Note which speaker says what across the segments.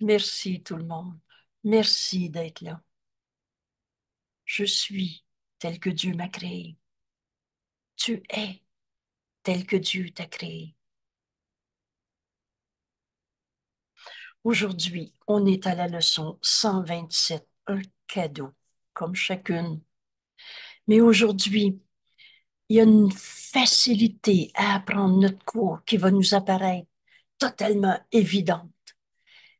Speaker 1: Merci tout le monde. Merci d'être là. Je suis tel que Dieu m'a créé. Tu es tel que Dieu t'a créé. Aujourd'hui, on est à la leçon 127, un cadeau, comme chacune. Mais aujourd'hui, il y a une facilité à apprendre notre cours qui va nous apparaître totalement évidente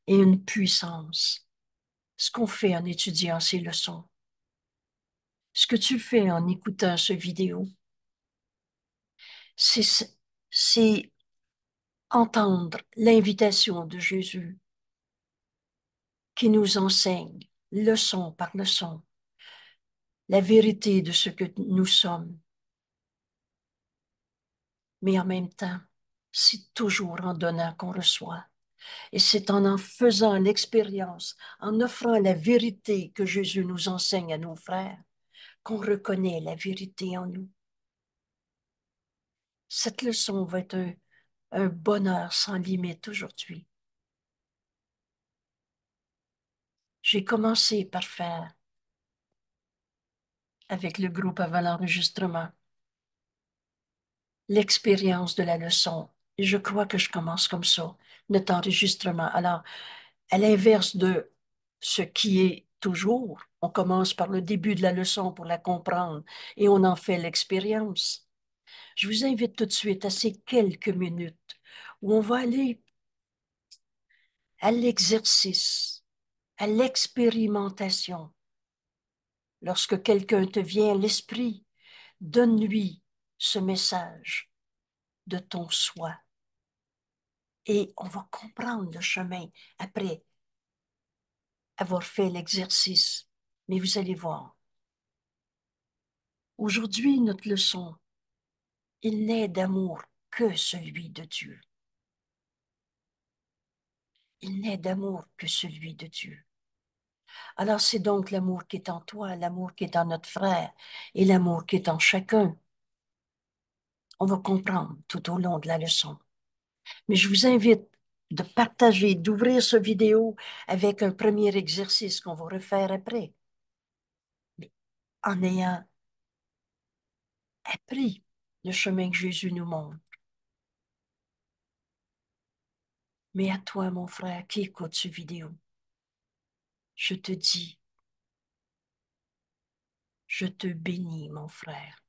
Speaker 1: et une puissance. Ce qu'on fait en étudiant ces leçons, ce que tu fais en écoutant ce vidéo, c'est entendre l'invitation de Jésus qui nous enseigne leçon par leçon la vérité de ce que nous sommes. Mais en même temps, c'est toujours en donnant qu'on reçoit. Et c'est en en faisant l'expérience, en offrant la vérité que Jésus nous enseigne à nos frères, qu'on reconnaît la vérité en nous. Cette leçon va être un, bonheur sans limite aujourd'hui. J'ai commencé par faire avec le groupe avant l'enregistrement l'expérience de la leçon. Et je crois que je commence comme ça notre enregistrement. Alors, à l'inverse de ce qui est toujours, on commence par le début de la leçon pour la comprendre et on en fait l'expérience. Je vous invite tout de suite à ces quelques minutes où on va aller à l'exercice, à l'expérimentation. Lorsque quelqu'un te vient à l'esprit, donne-lui ce message de ton soi et on va comprendre le chemin après avoir fait l'exercice. Mais vous allez voir. Aujourd'hui, notre leçon, il n'est d'amour que celui de Dieu. Il n'est d'amour que celui de Dieu. Alors c'est donc l'amour qui est en toi, l'amour qui est en notre frère et l'amour qui est en chacun. On va comprendre tout au long de la leçon. Mais je vous invite de partager, d'ouvrir ce vidéo avec un premier exercice qu'on va refaire après. En ayant appris le chemin que Jésus nous montre. Mais à toi, mon frère, qui écoute ce vidéo, je te dis, je te bénis, mon frère.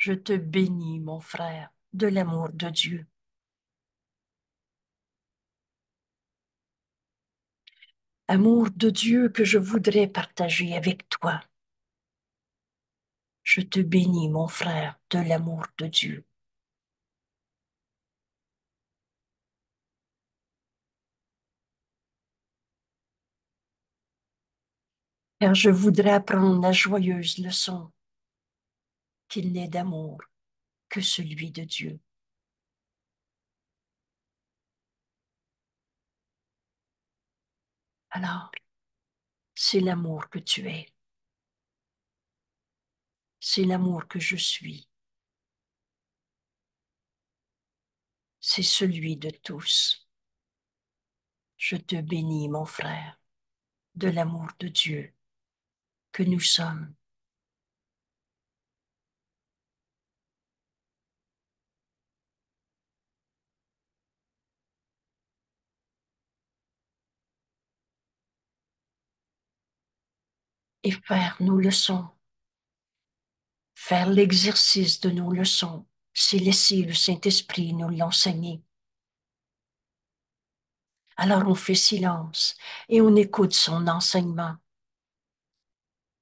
Speaker 1: Je te bénis, mon frère, de l'amour de Dieu. Amour de Dieu que je voudrais partager avec toi. Je te bénis, mon frère, de l'amour de Dieu. Car je voudrais apprendre la joyeuse leçon qu'il n'est d'amour que celui de Dieu. Alors, c'est l'amour que tu es. C'est l'amour que je suis. C'est celui de tous. Je te bénis, mon frère, de l'amour de Dieu que nous sommes et faire nos leçons, faire l'exercice de nos leçons, c'est laisser le Saint-Esprit nous l'enseigner. Alors on fait silence et on écoute son enseignement.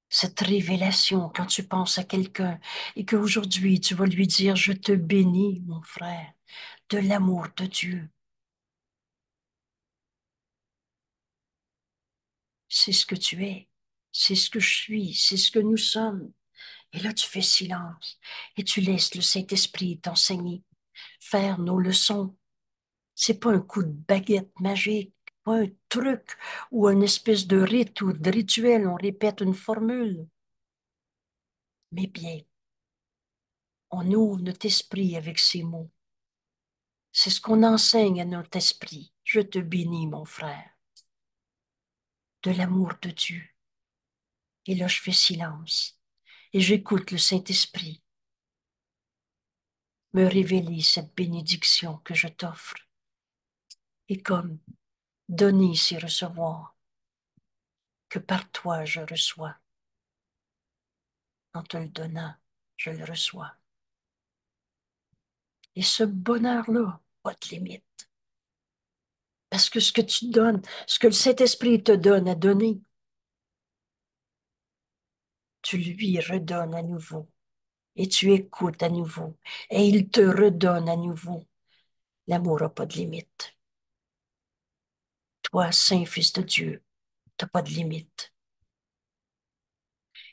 Speaker 1: Cette révélation, quand tu penses à quelqu'un et qu'aujourd'hui tu vas lui dire, je te bénis, mon frère, de l'amour de Dieu. C'est ce que tu es c'est ce que je suis, c'est ce que nous sommes. Et là, tu fais silence et tu laisses le Saint-Esprit t'enseigner, faire nos leçons. C'est pas un coup de baguette magique, pas un truc ou une espèce de rite ou de rituel, on répète une formule. Mais bien, on ouvre notre esprit avec ces mots. C'est ce qu'on enseigne à notre esprit. Je te bénis, mon frère, de l'amour de Dieu et là, je fais silence et j'écoute le Saint-Esprit me révéler cette bénédiction que je t'offre. Et comme donner, c'est recevoir, que par toi je reçois. En te le donnant, je le reçois. Et ce bonheur-là, pas de limite. Parce que ce que tu donnes, ce que le Saint-Esprit te donne à donner, tu lui redonnes à nouveau et tu écoutes à nouveau et il te redonne à nouveau. L'amour n'a pas de limite. Toi, Saint-Fils de Dieu, tu n'as pas de limite.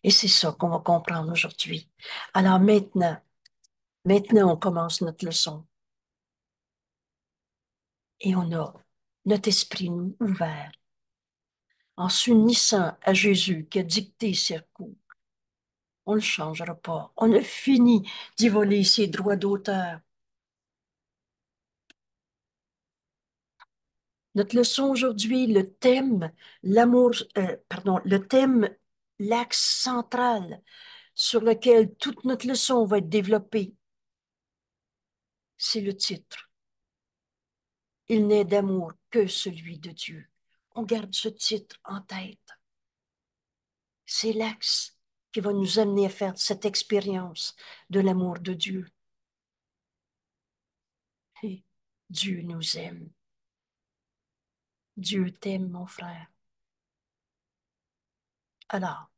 Speaker 1: Et c'est ça qu'on va comprendre aujourd'hui. Alors maintenant, maintenant on commence notre leçon. Et on a notre esprit ouvert en s'unissant à Jésus qui a dicté ses cours on ne changera pas. On a fini d'y voler ses droits d'auteur. Notre leçon aujourd'hui, le thème, l'amour, euh, pardon, le thème, l'axe central sur lequel toute notre leçon va être développée, c'est le titre. Il n'est d'amour que celui de Dieu. On garde ce titre en tête. C'est l'axe qui va nous amener à faire cette expérience de l'amour de Dieu. Et Dieu nous aime. Dieu t'aime, mon frère. Alors,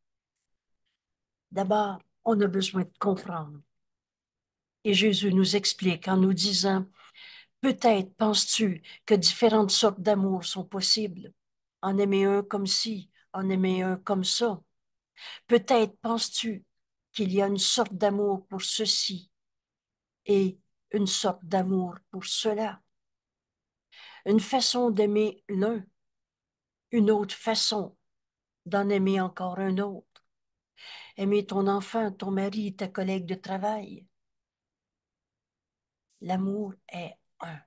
Speaker 1: d'abord, on a besoin de comprendre. Et Jésus nous explique en nous disant, peut-être penses-tu que différentes sortes d'amour sont possibles, en aimer un comme ci, en aimer un comme ça. Peut-être penses-tu qu'il y a une sorte d'amour pour ceci et une sorte d'amour pour cela. Une façon d'aimer l'un, une autre façon d'en aimer encore un autre. Aimer ton enfant, ton mari, ta collègue de travail. L'amour est un.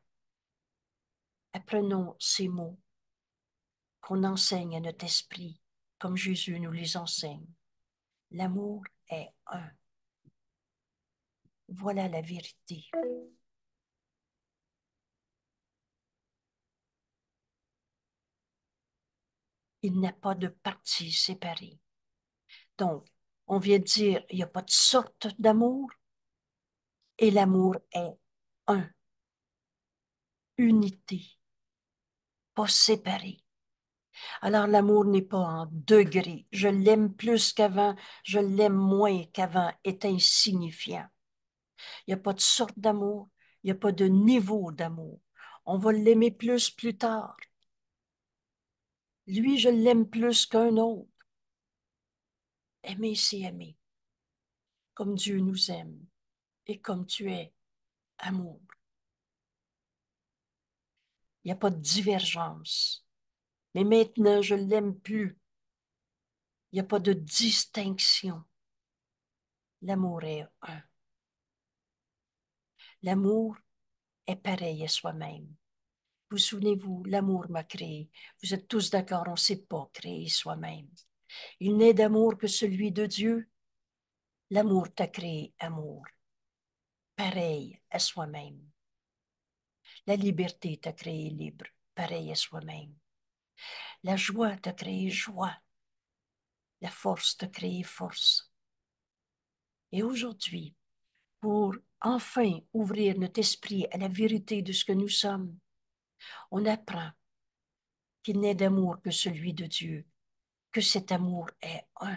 Speaker 1: Apprenons ces mots qu'on enseigne à notre esprit comme Jésus nous les enseigne. L'amour est un. Voilà la vérité. Il n'y a pas de partie séparée. Donc, on vient de dire, il n'y a pas de sorte d'amour et l'amour est un. Unité, pas séparé. Alors l'amour n'est pas en degré. Je l'aime plus qu'avant, je l'aime moins qu'avant est insignifiant. Il n'y a pas de sorte d'amour, il n'y a pas de niveau d'amour. On va l'aimer plus plus tard. Lui, je l'aime plus qu'un autre. Aimer, c'est aimer, comme Dieu nous aime et comme tu es, amour. Il n'y a pas de divergence mais maintenant, je ne l'aime plus. Il n'y a pas de distinction. L'amour est un. L'amour est pareil à soi-même. Vous souvenez-vous, l'amour m'a créé. Vous êtes tous d'accord, on ne sait pas créer soi-même. Il n'est d'amour que celui de Dieu. L'amour t'a créé amour, pareil à soi-même. La liberté t'a créé libre, pareil à soi-même. La joie t'a créé joie. La force t'a créé force. Et aujourd'hui, pour enfin ouvrir notre esprit à la vérité de ce que nous sommes, on apprend qu'il n'est d'amour que celui de Dieu, que cet amour est un.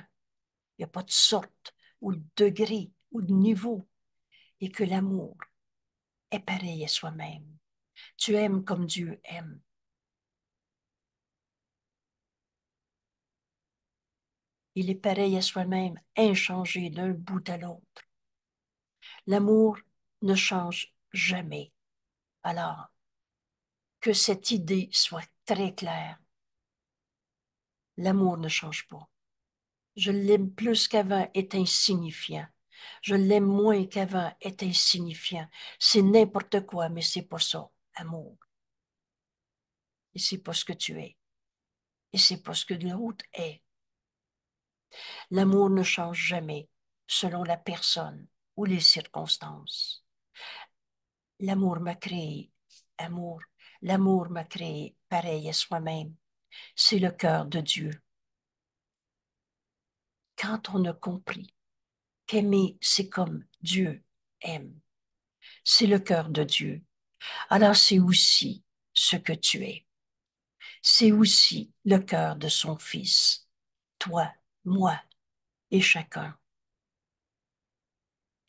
Speaker 1: Il n'y a pas de sorte ou de degré ou de niveau, et que l'amour est pareil à soi-même. Tu aimes comme Dieu aime. Il est pareil à soi-même, inchangé d'un bout à l'autre. L'amour ne change jamais. Alors, que cette idée soit très claire. L'amour ne change pas. Je l'aime plus qu'avant est insignifiant. Je l'aime moins qu'avant est insignifiant. C'est n'importe quoi, mais c'est pas ça, amour. Et c'est pas ce que tu es. Et c'est pas ce que l'autre est. L'amour ne change jamais selon la personne ou les circonstances. L'amour m'a créé, amour, l'amour m'a créé pareil à soi-même. C'est le cœur de Dieu. Quand on a compris qu'aimer, c'est comme Dieu aime, c'est le cœur de Dieu, alors c'est aussi ce que tu es. C'est aussi le cœur de son Fils, toi moi et chacun,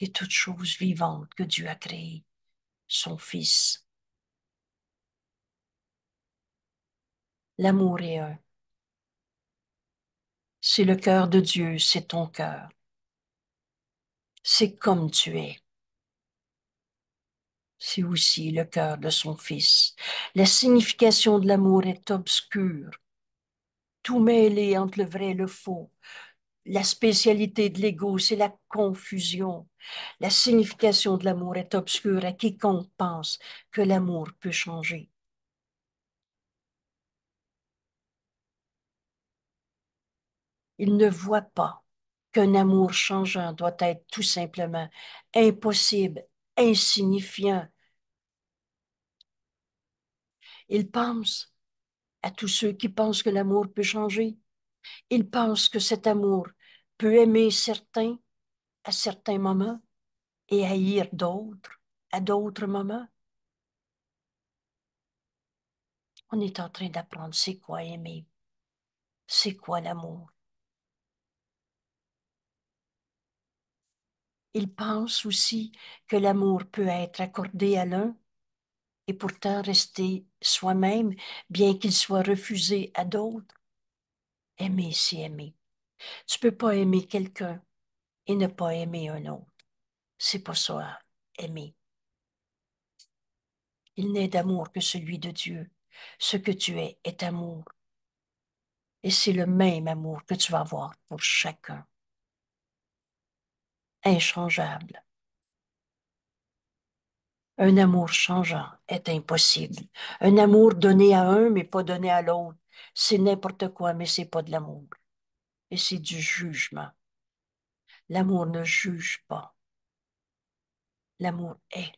Speaker 1: et toute chose vivante que Dieu a créée, son Fils. L'amour est un. C'est le cœur de Dieu, c'est ton cœur. C'est comme tu es. C'est aussi le cœur de son Fils. La signification de l'amour est obscure tout mêlé entre le vrai et le faux. La spécialité de l'ego, c'est la confusion. La signification de l'amour est obscure à quiconque pense que l'amour peut changer. Il ne voit pas qu'un amour changeant doit être tout simplement impossible, insignifiant. Il pense à tous ceux qui pensent que l'amour peut changer. Ils pensent que cet amour peut aimer certains à certains moments et haïr d'autres à d'autres moments. On est en train d'apprendre c'est quoi aimer, c'est quoi l'amour. Ils pensent aussi que l'amour peut être accordé à l'un et pourtant rester soi-même, bien qu'il soit refusé à d'autres. Aimer, c'est aimer. Tu peux pas aimer quelqu'un et ne pas aimer un autre. C'est pas ça, aimer. Il n'est d'amour que celui de Dieu. Ce que tu es est amour. Et c'est le même amour que tu vas avoir pour chacun. Inchangeable. Un amour changeant est impossible. Un amour donné à un, mais pas donné à l'autre. C'est n'importe quoi, mais c'est pas de l'amour. Et c'est du jugement. L'amour ne juge pas. L'amour est.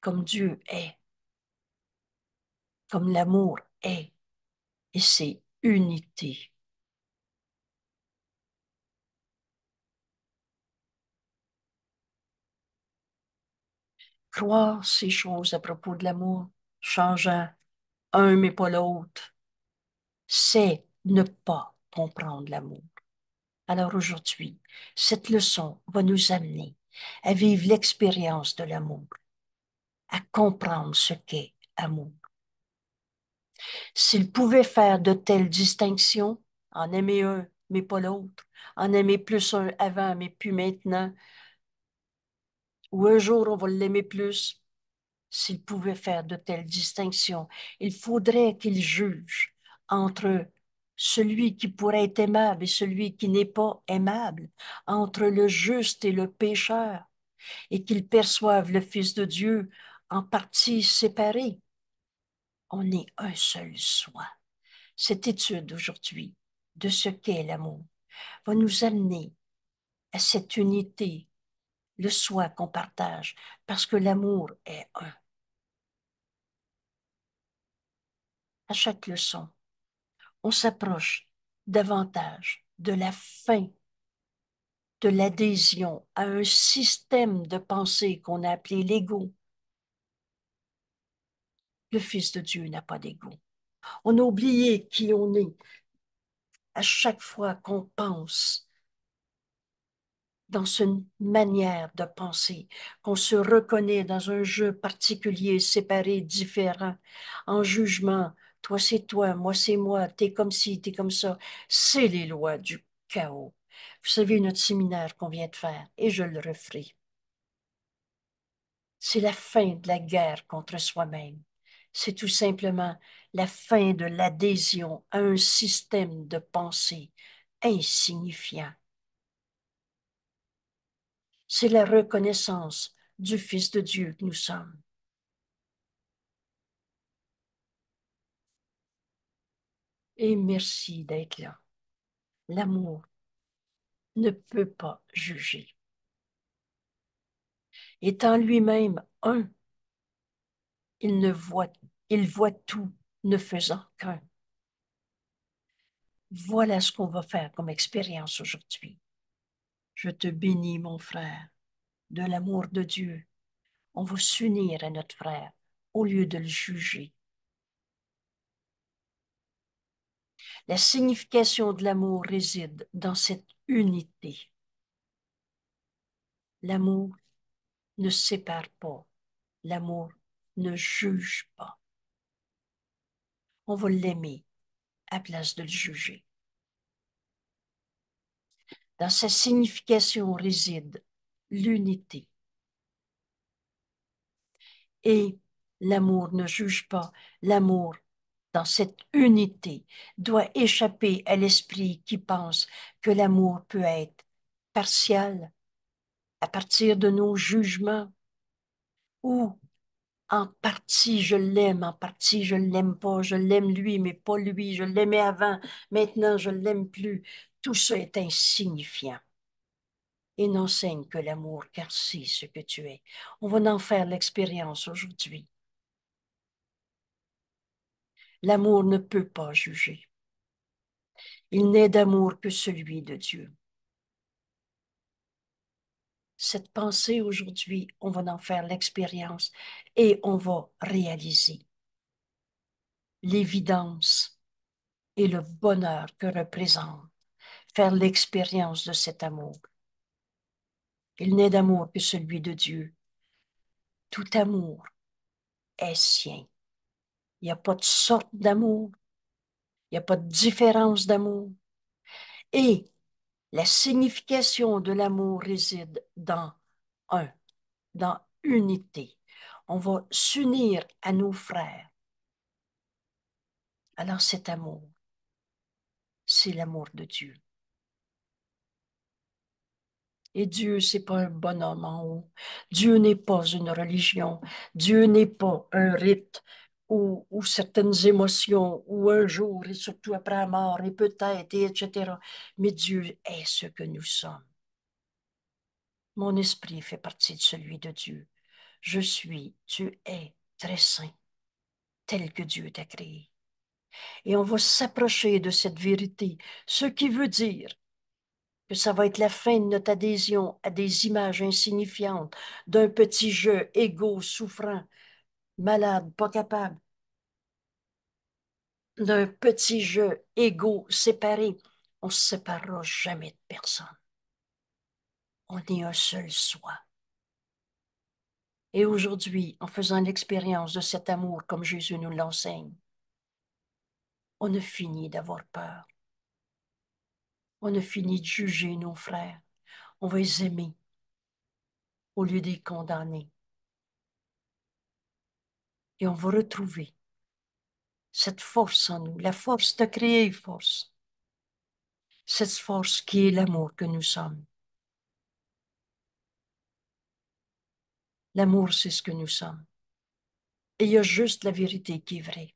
Speaker 1: Comme Dieu est. Comme l'amour est. Et c'est unité. croire ces choses à propos de l'amour, changeant un mais pas l'autre, c'est ne pas comprendre l'amour. Alors aujourd'hui, cette leçon va nous amener à vivre l'expérience de l'amour, à comprendre ce qu'est amour. S'il pouvait faire de telles distinctions, en aimer un mais pas l'autre, en aimer plus un avant mais plus maintenant, ou un jour on va l'aimer plus, s'il pouvait faire de telles distinctions, il faudrait qu'il juge entre celui qui pourrait être aimable et celui qui n'est pas aimable, entre le juste et le pécheur, et qu'il perçoive le Fils de Dieu en partie séparée On est un seul soi. Cette étude aujourd'hui de ce qu'est l'amour va nous amener à cette unité le soi qu'on partage, parce que l'amour est un. À chaque leçon, on s'approche davantage de la fin de l'adhésion à un système de pensée qu'on a appelé l'ego. Le Fils de Dieu n'a pas d'ego. On a oublié qui on est à chaque fois qu'on pense dans une manière de penser, qu'on se reconnaît dans un jeu particulier, séparé, différent, en jugement. Toi, c'est toi, moi, c'est moi, t'es comme ci, t'es comme ça. C'est les lois du chaos. Vous savez, notre séminaire qu'on vient de faire, et je le referai. C'est la fin de la guerre contre soi-même. C'est tout simplement la fin de l'adhésion à un système de pensée insignifiant c'est la reconnaissance du Fils de Dieu que nous sommes. Et merci d'être là. L'amour ne peut pas juger. Étant lui-même un, il ne voit, il voit tout ne faisant qu'un. Voilà ce qu'on va faire comme expérience aujourd'hui. Je te bénis, mon frère, de l'amour de Dieu. On va s'unir à notre frère au lieu de le juger. La signification de l'amour réside dans cette unité. L'amour ne sépare pas. L'amour ne juge pas. On va l'aimer à place de le juger. Dans sa signification réside l'unité. Et l'amour ne juge pas, l'amour dans cette unité doit échapper à l'esprit qui pense que l'amour peut être partiel. à partir de nos jugements ou en partie je l'aime, en partie je ne l'aime pas, je l'aime lui, mais pas lui, je l'aimais avant, maintenant je ne l'aime plus. Tout ça est insignifiant. et n'enseigne que l'amour, car c'est ce que tu es. On va en faire l'expérience aujourd'hui. L'amour ne peut pas juger. Il n'est d'amour que celui de Dieu. Cette pensée aujourd'hui, on va en faire l'expérience et on va réaliser l'évidence et le bonheur que représente faire l'expérience de cet amour. Il n'est d'amour que celui de Dieu. Tout amour est sien. Il n'y a pas de sorte d'amour. Il n'y a pas de différence d'amour. Et la signification de l'amour réside dans un, dans unité. On va s'unir à nos frères. Alors cet amour, c'est l'amour de Dieu. Et Dieu, c'est pas un bonhomme en haut. Dieu n'est pas une religion. Dieu n'est pas un rite ou, certaines émotions ou un jour et surtout après la mort et peut-être et etc. Mais Dieu est ce que nous sommes. Mon esprit fait partie de celui de Dieu. Je suis, tu es très saint, tel que Dieu t'a créé. Et on va s'approcher de cette vérité, ce qui veut dire que ça va être la fin de notre adhésion à des images insignifiantes d'un petit jeu égo, souffrant, malade, pas capable, d'un petit jeu égo, séparé. On ne se séparera jamais de personne. On est un seul soi. Et aujourd'hui, en faisant l'expérience de cet amour comme Jésus nous l'enseigne, on a fini d'avoir peur. On a fini de juger nos frères. On va les aimer au lieu des condamner. Et on va retrouver cette force en nous, la force de créer force, cette force qui est l'amour que nous sommes. L'amour, c'est ce que nous sommes. Et il y a juste la vérité qui est vraie.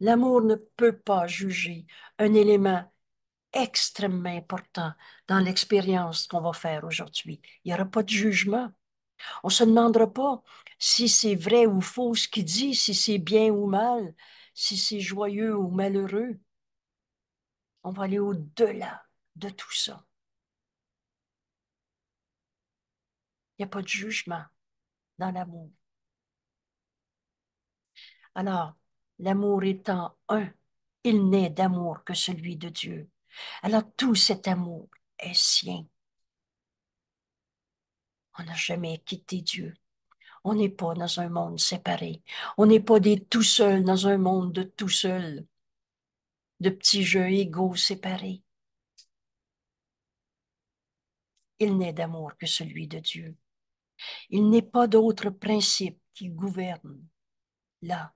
Speaker 1: L'amour ne peut pas juger un élément extrêmement important dans l'expérience qu'on va faire aujourd'hui. Il n'y aura pas de jugement. On ne se demandera pas si c'est vrai ou faux ce qu'il dit, si c'est bien ou mal, si c'est joyeux ou malheureux. On va aller au-delà de tout ça. Il n'y a pas de jugement dans l'amour. Alors, l'amour étant un, il n'est d'amour que celui de Dieu. Alors tout cet amour est sien. On n'a jamais quitté Dieu. On n'est pas dans un monde séparé. On n'est pas des tout seuls dans un monde de tout seuls, de petits jeux égaux séparés. Il n'est d'amour que celui de Dieu. Il n'est pas d'autre principe qui gouverne là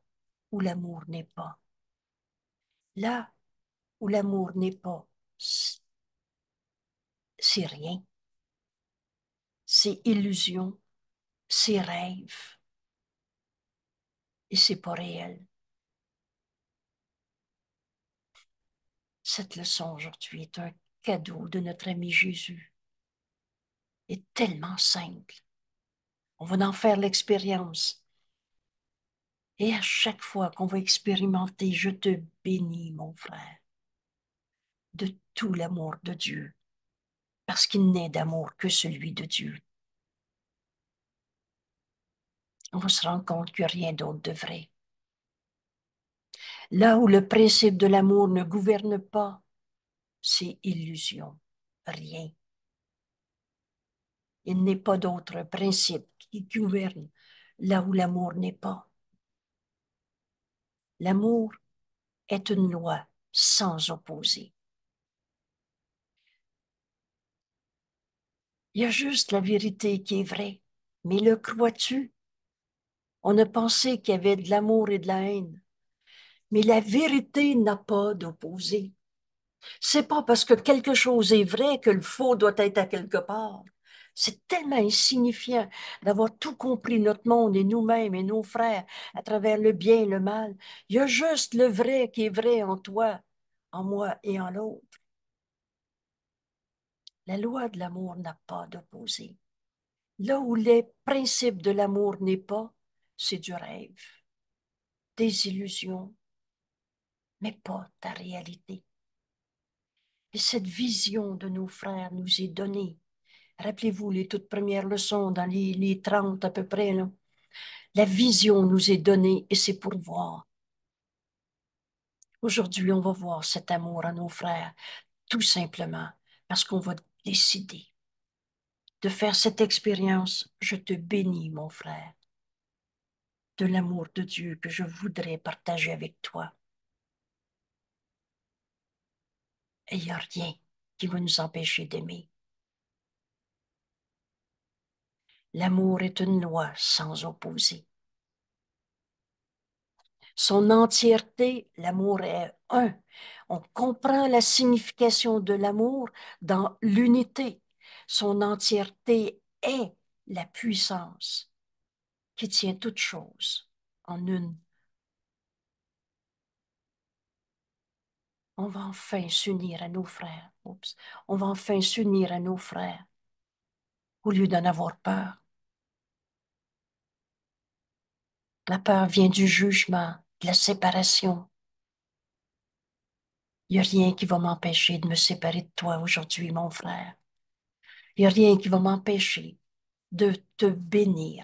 Speaker 1: où l'amour n'est pas. Là où l'amour n'est pas, c'est rien. C'est illusion, c'est rêve. Et c'est pas réel. Cette leçon aujourd'hui est un cadeau de notre ami Jésus. Est tellement simple. On va en faire l'expérience. Et à chaque fois qu'on va expérimenter, je te bénis, mon frère de tout l'amour de Dieu, parce qu'il n'est d'amour que celui de Dieu. On se rend compte que rien d'autre de vrai. Là où le principe de l'amour ne gouverne pas, c'est illusion, rien. Il n'est pas d'autre principe qui gouverne là où l'amour n'est pas. L'amour est une loi sans opposé. Il y a juste la vérité qui est vraie. Mais le crois-tu? On a pensé qu'il y avait de l'amour et de la haine. Mais la vérité n'a pas d'opposé. C'est pas parce que quelque chose est vrai que le faux doit être à quelque part. C'est tellement insignifiant d'avoir tout compris notre monde et nous-mêmes et nos frères à travers le bien et le mal. Il y a juste le vrai qui est vrai en toi, en moi et en l'autre. La loi de l'amour n'a pas d'opposé. Là où les principes de l'amour n'est pas, c'est du rêve, des illusions, mais pas ta réalité. Et cette vision de nos frères nous est donnée. Rappelez-vous les toutes premières leçons dans les, 30 à peu près. La vision nous est donnée et c'est pour voir. Aujourd'hui, on va voir cet amour à nos frères, tout simplement parce qu'on va décidé de faire cette expérience, je te bénis, mon frère, de l'amour de Dieu que je voudrais partager avec toi. Et il n'y a rien qui va nous empêcher d'aimer. L'amour est une loi sans opposer son entièreté, l'amour est un. On comprend la signification de l'amour dans l'unité. Son entièreté est la puissance qui tient toutes choses en une. On va enfin s'unir à nos frères. On va enfin s'unir à nos frères au lieu d'en avoir peur. La peur vient du jugement, la séparation. Il n'y a rien qui va m'empêcher de me séparer de toi aujourd'hui, mon frère. Il n'y a rien qui va m'empêcher de te bénir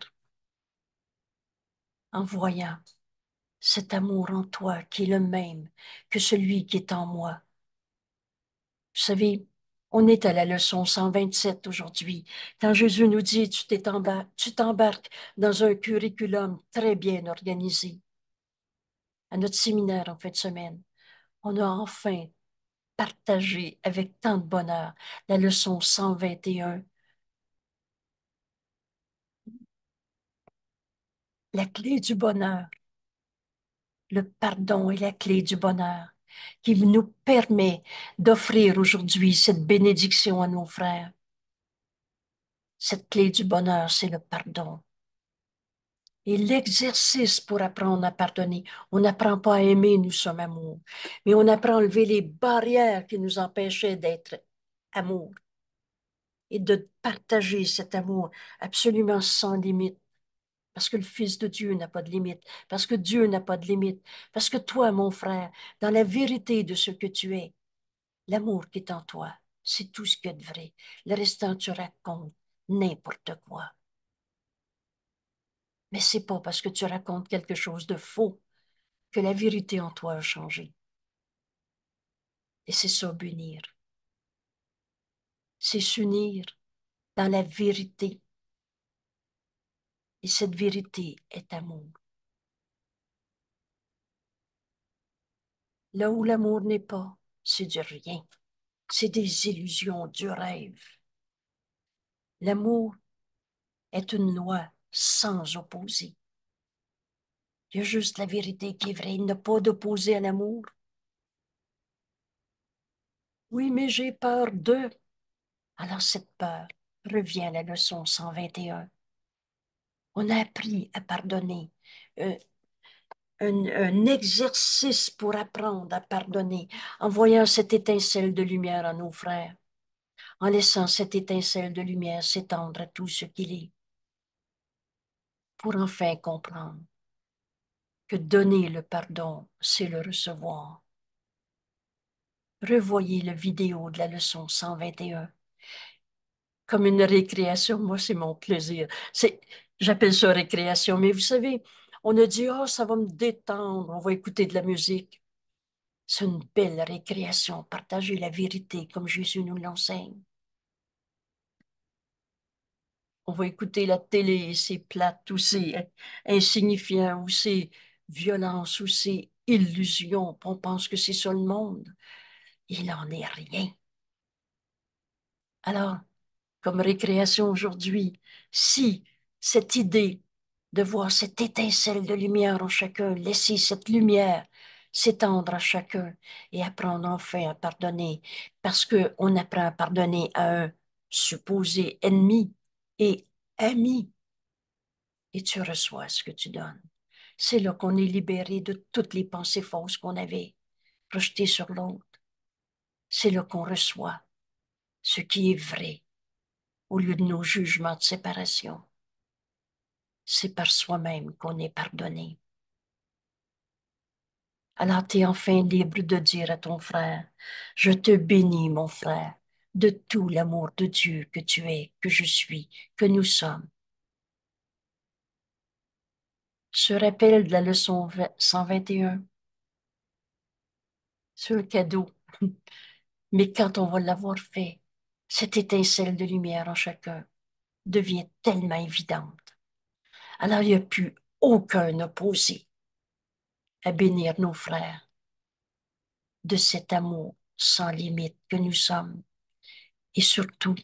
Speaker 1: en voyant cet amour en toi qui est le même que celui qui est en moi. Vous savez, on est à la leçon 127 aujourd'hui, quand Jésus nous dit, tu t'embarques dans un curriculum très bien organisé à notre séminaire en fin de semaine, on a enfin partagé avec tant de bonheur la leçon 121. La clé du bonheur. Le pardon est la clé du bonheur qui nous permet d'offrir aujourd'hui cette bénédiction à nos frères. Cette clé du bonheur, c'est le pardon et l'exercice pour apprendre à pardonner. On n'apprend pas à aimer, nous sommes amour, mais on apprend à enlever les barrières qui nous empêchaient d'être amour et de partager cet amour absolument sans limite. Parce que le Fils de Dieu n'a pas de limite, parce que Dieu n'a pas de limite, parce que toi, mon frère, dans la vérité de ce que tu es, l'amour qui est en toi, c'est tout ce qui est vrai. Le restant, tu racontes n'importe quoi. Mais c'est pas parce que tu racontes quelque chose de faux que la vérité en toi a changé. Et c'est ça, C'est s'unir dans la vérité. Et cette vérité est amour. Là où l'amour n'est pas, c'est du rien. C'est des illusions, du rêve. L'amour est une loi sans opposer. Il y a juste la vérité qui est vraie. Il n'y a pas d'opposé à l'amour. Oui, mais j'ai peur de. Alors cette peur revient à la leçon 121. On a appris à pardonner. Euh, un, un, exercice pour apprendre à pardonner en voyant cette étincelle de lumière en nos frères, en laissant cette étincelle de lumière s'étendre à tout ce qu'il est pour enfin comprendre que donner le pardon, c'est le recevoir. Revoyez la vidéo de la leçon 121 comme une récréation. Moi, c'est mon plaisir. C'est, j'appelle ça récréation, mais vous savez, on a dit, oh, ça va me détendre, on va écouter de la musique. C'est une belle récréation, partager la vérité comme Jésus nous l'enseigne on va écouter la télé, et c'est plate, ou c'est insignifiant, ou c'est violence, ou c'est illusion. On pense que c'est ça le monde. Il n'en est rien. Alors, comme récréation aujourd'hui, si cette idée de voir cette étincelle de lumière en chacun, laisser cette lumière s'étendre à chacun et apprendre enfin à pardonner, parce qu'on apprend à pardonner à un supposé ennemi, et ami. Et tu reçois ce que tu donnes. C'est là qu'on est libéré de toutes les pensées fausses qu'on avait projetées sur l'autre. C'est là qu'on reçoit ce qui est vrai au lieu de nos jugements de séparation. C'est par soi-même qu'on est pardonné. Alors tu es enfin libre de dire à ton frère, je te bénis mon frère, de tout l'amour de Dieu que tu es, que je suis, que nous sommes. Se rappelle de la leçon 121 sur le cadeau. Mais quand on va l'avoir fait, cette étincelle de lumière en chacun devient tellement évidente. Alors il n'y a plus aucun opposé à bénir nos frères de cet amour sans limite que nous sommes et surtout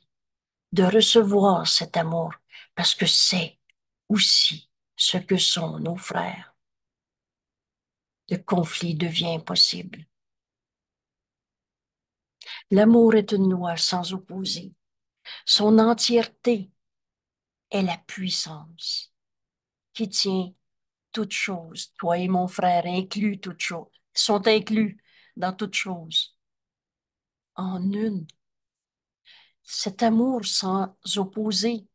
Speaker 1: de recevoir cet amour parce que c'est aussi ce que sont nos frères. Le conflit devient impossible. L'amour est une loi sans opposer. Son entièreté est la puissance qui tient toutes choses. Toi et mon frère inclus toutes choses, sont inclus dans toutes choses. En une cet amour sans opposer.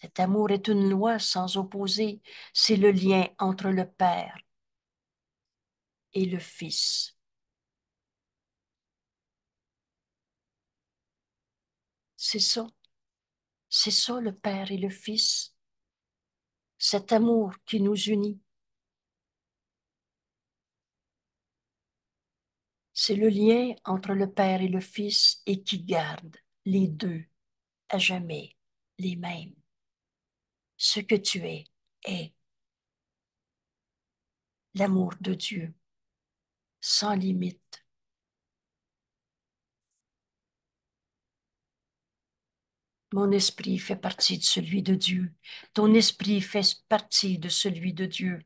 Speaker 1: Cet amour est une loi sans opposer. C'est le lien entre le Père et le Fils. C'est ça. C'est ça le Père et le Fils. Cet amour qui nous unit. C'est le lien entre le Père et le Fils et qui garde les deux à jamais les mêmes. Ce que tu es est l'amour de Dieu sans limite. Mon esprit fait partie de celui de Dieu. Ton esprit fait partie de celui de Dieu.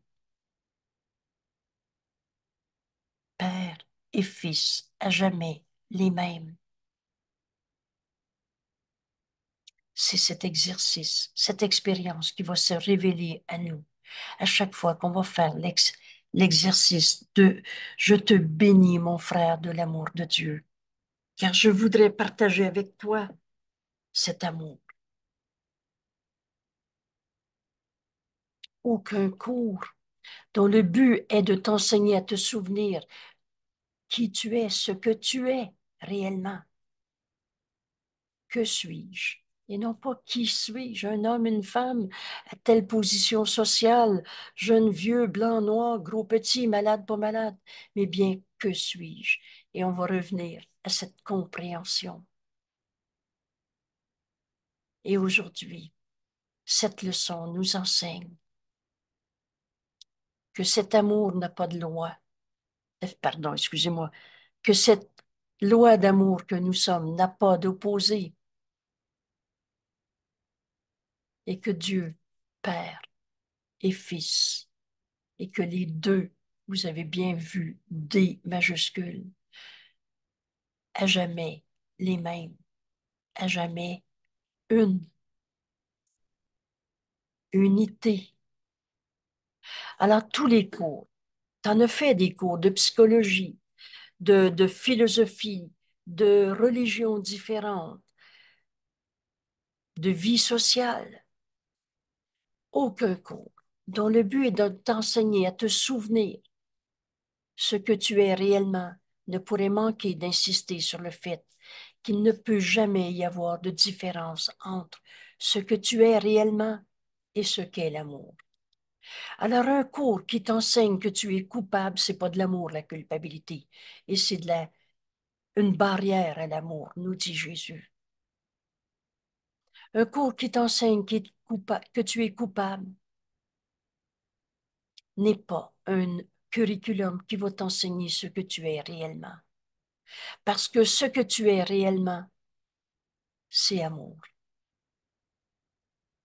Speaker 1: et Fils à jamais les mêmes. C'est cet exercice, cette expérience qui va se révéler à nous à chaque fois qu'on va faire l'exercice de Je te bénis, mon frère, de l'amour de Dieu, car je voudrais partager avec toi cet amour. Aucun cours dont le but est de t'enseigner à te souvenir qui tu es, ce que tu es réellement. Que suis-je? Et non pas qui suis-je, un homme, une femme, à telle position sociale, jeune, vieux, blanc, noir, gros, petit, malade, pas malade, mais bien que suis-je? Et on va revenir à cette compréhension. Et aujourd'hui, cette leçon nous enseigne que cet amour n'a pas de loi, euh, pardon, excusez-moi, que cette loi d'amour que nous sommes n'a pas d'opposé et que Dieu, Père et Fils, et que les deux, vous avez bien vu, D majuscules, à jamais les mêmes, à jamais une unité. Alors tous les cours, T'en as fait des cours de psychologie, de, philosophie, de religions différentes, de vie sociale. Aucun cours dont le but est de t'enseigner à te souvenir ce que tu es réellement ne pourrait manquer d'insister sur le fait qu'il ne peut jamais y avoir de différence entre ce que tu es réellement et ce qu'est l'amour. Alors, un cours qui t'enseigne que tu es coupable, c'est pas de l'amour, la culpabilité. Et c'est de la, une barrière à l'amour, nous dit Jésus. Un cours qui t'enseigne que, que tu es coupable n'est pas un curriculum qui va t'enseigner ce que tu es réellement. Parce que ce que tu es réellement, c'est amour.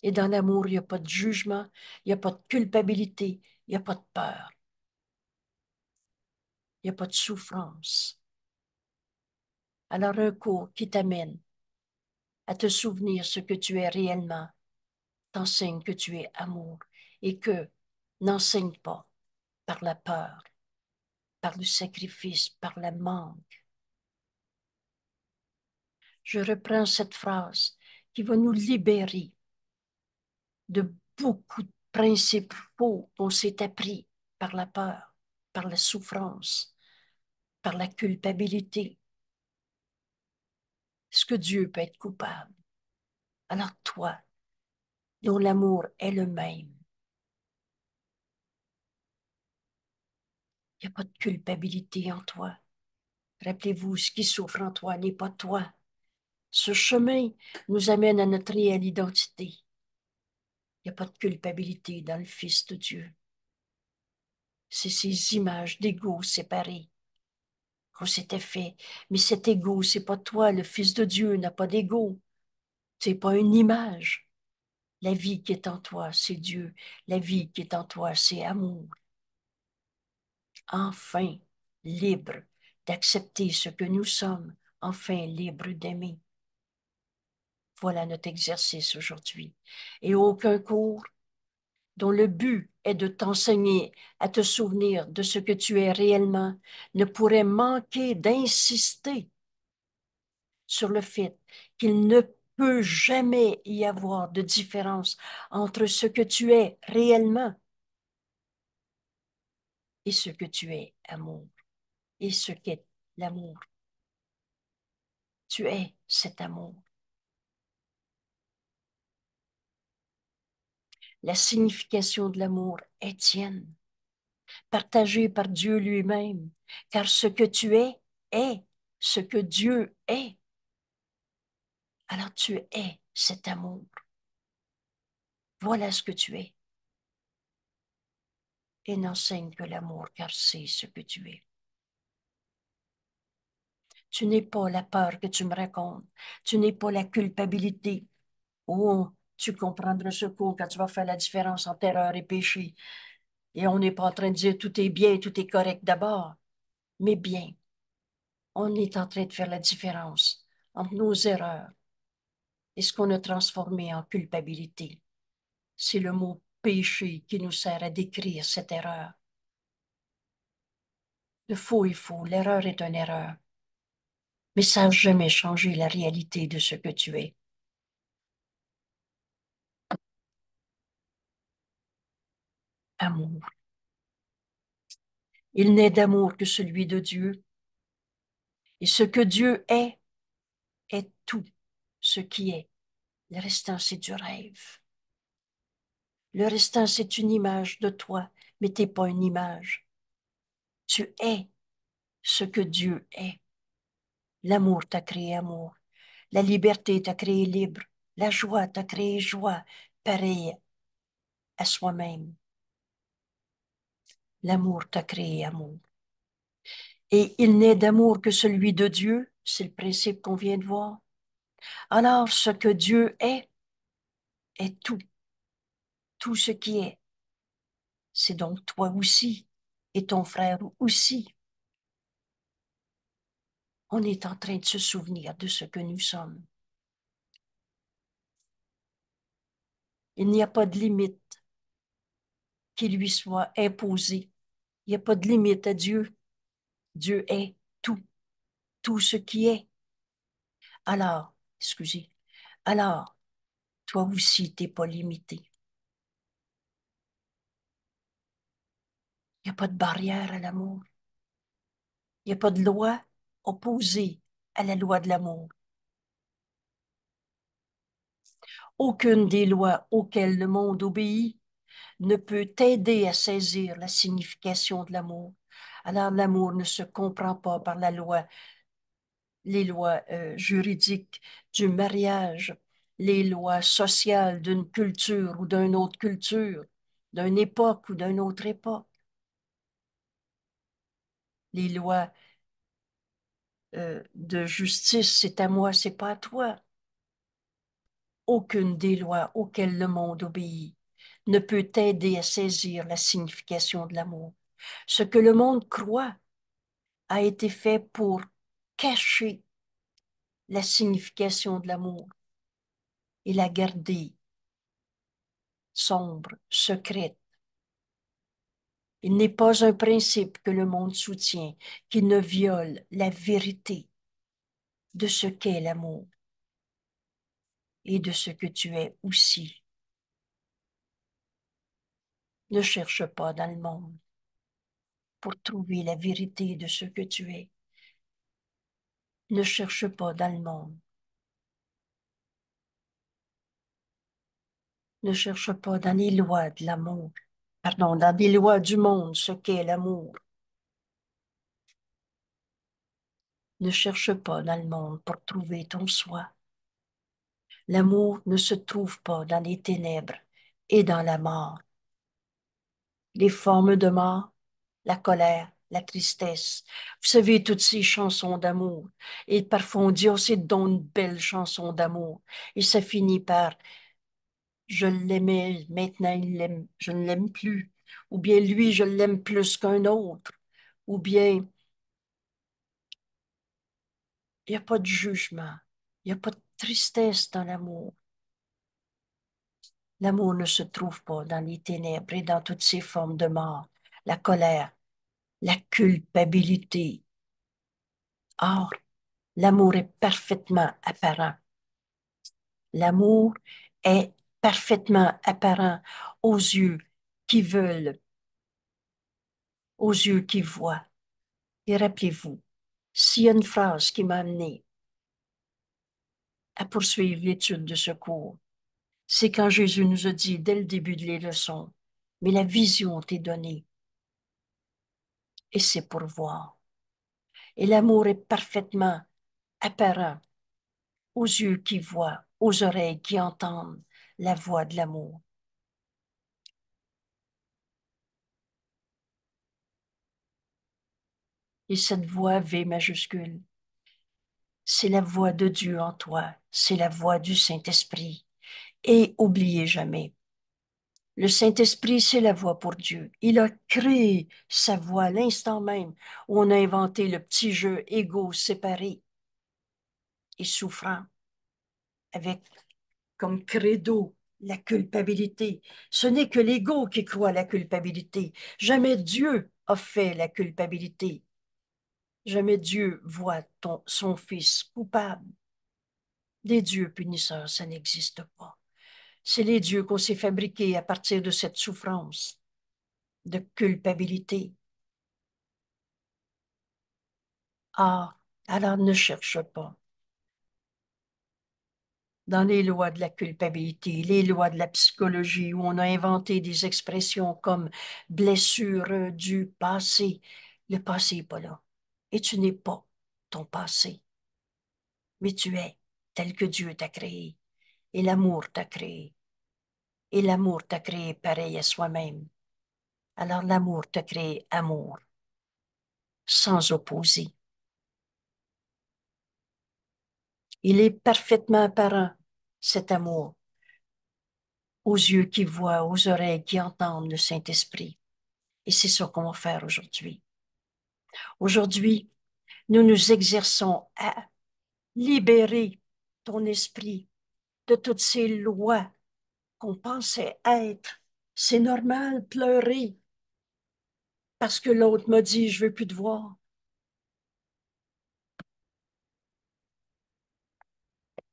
Speaker 1: Et dans l'amour, il n'y a pas de jugement, il n'y a pas de culpabilité, il n'y a pas de peur. Il n'y a pas de souffrance. Alors un cours qui t'amène à te souvenir ce que tu es réellement t'enseigne que tu es amour et que n'enseigne pas par la peur, par le sacrifice, par la manque. Je reprends cette phrase qui va nous libérer de beaucoup de principes faux qu'on s'est appris par la peur, par la souffrance, par la culpabilité. Est-ce que Dieu peut être coupable? Alors toi, dont l'amour est le même, il n'y a pas de culpabilité en toi. Rappelez-vous, ce qui souffre en toi n'est pas toi. Ce chemin nous amène à notre réelle identité. Il n'y a pas de culpabilité dans le Fils de Dieu. C'est ces images d'ego séparés qu'on s'était fait. Mais cet ego, c'est pas toi. Le Fils de Dieu n'a pas d'ego. C'est pas une image. La vie qui est en toi, c'est Dieu. La vie qui est en toi, c'est amour. Enfin, libre d'accepter ce que nous sommes. Enfin, libre d'aimer. Voilà notre exercice aujourd'hui. Et aucun cours dont le but est de t'enseigner à te souvenir de ce que tu es réellement ne pourrait manquer d'insister sur le fait qu'il ne peut jamais y avoir de différence entre ce que tu es réellement et ce que tu es amour et ce qu'est l'amour. Tu es cet amour. la signification de l'amour est tienne, partagée par Dieu lui-même, car ce que tu es est ce que Dieu est. Alors tu es cet amour. Voilà ce que tu es. Et n'enseigne que l'amour, car c'est ce que tu es. Tu n'es pas la peur que tu me racontes. Tu n'es pas la culpabilité. Oh, tu comprendras ce coup quand tu vas faire la différence entre erreur et péché. Et on n'est pas en train de dire tout est bien, tout est correct d'abord, mais bien. On est en train de faire la différence entre nos erreurs et ce qu'on a transformé en culpabilité. C'est le mot péché qui nous sert à décrire cette erreur. Le faux est faux, l'erreur est une erreur, mais ça n'a jamais changé la réalité de ce que tu es. amour. Il n'est d'amour que celui de Dieu. Et ce que Dieu est, est tout ce qui est. Le restant, c'est du rêve. Le restant, c'est une image de toi, mais tu n'es pas une image. Tu es ce que Dieu est. L'amour t'a créé amour. La liberté t'a créé libre. La joie t'a créé joie, pareille à soi-même. L'amour t'a créé amour. Et il n'est d'amour que celui de Dieu, c'est le principe qu'on vient de voir. Alors, ce que Dieu est, est tout. Tout ce qui est. C'est donc toi aussi et ton frère aussi. On est en train de se souvenir de ce que nous sommes. Il n'y a pas de limite qui lui soit imposé. Il n'y a pas de limite à Dieu. Dieu est tout, tout ce qui est. Alors, excusez, alors, toi aussi, tu n'es pas limité. Il n'y a pas de barrière à l'amour. Il n'y a pas de loi opposée à la loi de l'amour. Aucune des lois auxquelles le monde obéit ne peut t'aider à saisir la signification de l'amour. Alors l'amour ne se comprend pas par la loi, les lois euh, juridiques du mariage, les lois sociales d'une culture ou d'une autre culture, d'une époque ou d'une autre époque, les lois euh, de justice, c'est à moi, c'est pas à toi. Aucune des lois auxquelles le monde obéit ne peut t'aider à saisir la signification de l'amour. Ce que le monde croit a été fait pour cacher la signification de l'amour et la garder sombre, secrète. Il n'est pas un principe que le monde soutient qui ne viole la vérité de ce qu'est l'amour et de ce que tu es aussi ne cherche pas dans le monde pour trouver la vérité de ce que tu es. Ne cherche pas dans le monde. Ne cherche pas dans les lois de l'amour, pardon, dans les lois du monde ce qu'est l'amour. Ne cherche pas dans le monde pour trouver ton soi. L'amour ne se trouve pas dans les ténèbres et dans la mort les formes de mort, la colère, la tristesse. Vous savez, toutes ces chansons d'amour. Et parfois, on dit, oh, c'est donc une belle chanson d'amour. Et ça finit par, je l'aimais, maintenant il l'aime, je ne l'aime plus. Ou bien, lui, je l'aime plus qu'un autre. Ou bien, il n'y a pas de jugement, il n'y a pas de tristesse dans l'amour. L'amour ne se trouve pas dans les ténèbres et dans toutes ses formes de mort, la colère, la culpabilité. Or, l'amour est parfaitement apparent. L'amour est parfaitement apparent aux yeux qui veulent, aux yeux qui voient. Et rappelez-vous, s'il y a une phrase qui m'a amené à poursuivre l'étude de ce cours, c'est quand Jésus nous a dit dès le début de les leçons, mais la vision t'est donnée. Et c'est pour voir. Et l'amour est parfaitement apparent aux yeux qui voient, aux oreilles qui entendent la voix de l'amour. Et cette voix V majuscule, c'est la voix de Dieu en toi, c'est la voix du Saint-Esprit et oubliez jamais. Le Saint-Esprit, c'est la voix pour Dieu. Il a créé sa voix l'instant même où on a inventé le petit jeu égo, séparé et souffrant, avec comme credo la culpabilité. Ce n'est que l'ego qui croit la culpabilité. Jamais Dieu a fait la culpabilité. Jamais Dieu voit ton, son fils coupable. Des dieux punisseurs, ça n'existe pas. C'est les dieux qu'on s'est fabriqués à partir de cette souffrance de culpabilité. Ah, alors ne cherche pas dans les lois de la culpabilité, les lois de la psychologie, où on a inventé des expressions comme blessure du passé. Le passé n'est pas là. Et tu n'es pas ton passé. Mais tu es tel que Dieu t'a créé. Et l'amour t'a créé. Et l'amour t'a créé pareil à soi-même. Alors l'amour t'a créé amour, sans opposer. Il est parfaitement apparent, cet amour, aux yeux qui voient, aux oreilles qui entendent le Saint-Esprit. Et c'est ça qu'on va faire aujourd'hui. Aujourd'hui, nous nous exerçons à libérer ton esprit de toutes ces lois qu'on pensait être. C'est normal pleurer parce que l'autre m'a dit je veux plus te voir.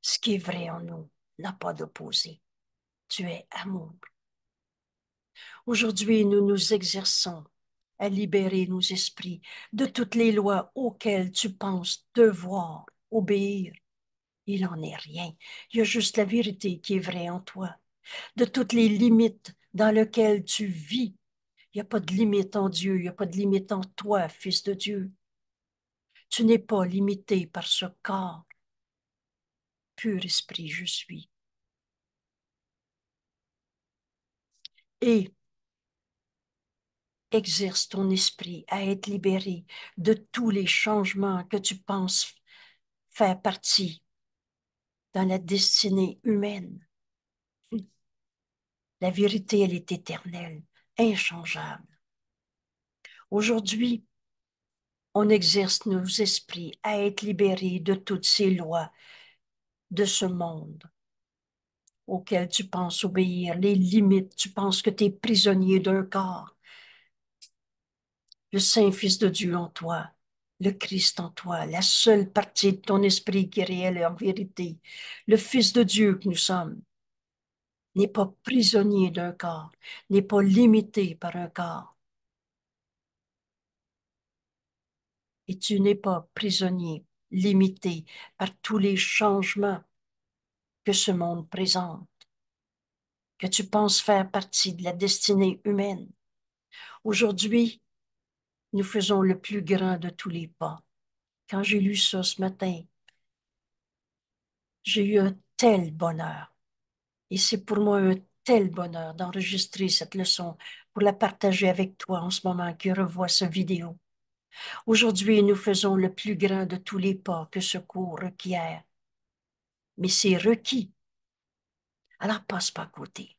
Speaker 1: Ce qui est vrai en nous n'a pas d'opposé. Tu es amour. Aujourd'hui, nous nous exerçons à libérer nos esprits de toutes les lois auxquelles tu penses devoir obéir. Il n'en est rien. Il y a juste la vérité qui est vraie en toi. De toutes les limites dans lesquelles tu vis, il n'y a pas de limite en Dieu, il n'y a pas de limite en toi, fils de Dieu. Tu n'es pas limité par ce corps. Pur esprit, je suis. Et exerce ton esprit à être libéré de tous les changements que tu penses faire partie dans la destinée humaine. La vérité, elle est éternelle, inchangeable. Aujourd'hui, on exerce nos esprits à être libérés de toutes ces lois de ce monde auquel tu penses obéir, les limites, tu penses que tu es prisonnier d'un corps. Le Saint-Fils de Dieu en toi le Christ en toi, la seule partie de ton esprit qui est réelle et en vérité, le Fils de Dieu que nous sommes, n'est pas prisonnier d'un corps, n'est pas limité par un corps. Et tu n'es pas prisonnier, limité par tous les changements que ce monde présente, que tu penses faire partie de la destinée humaine. Aujourd'hui, nous faisons le plus grand de tous les pas. Quand j'ai lu ça ce matin, j'ai eu un tel bonheur. Et c'est pour moi un tel bonheur d'enregistrer cette leçon pour la partager avec toi en ce moment qui revois cette vidéo. Aujourd'hui, nous faisons le plus grand de tous les pas que ce cours requiert. Mais c'est requis. Alors passe par côté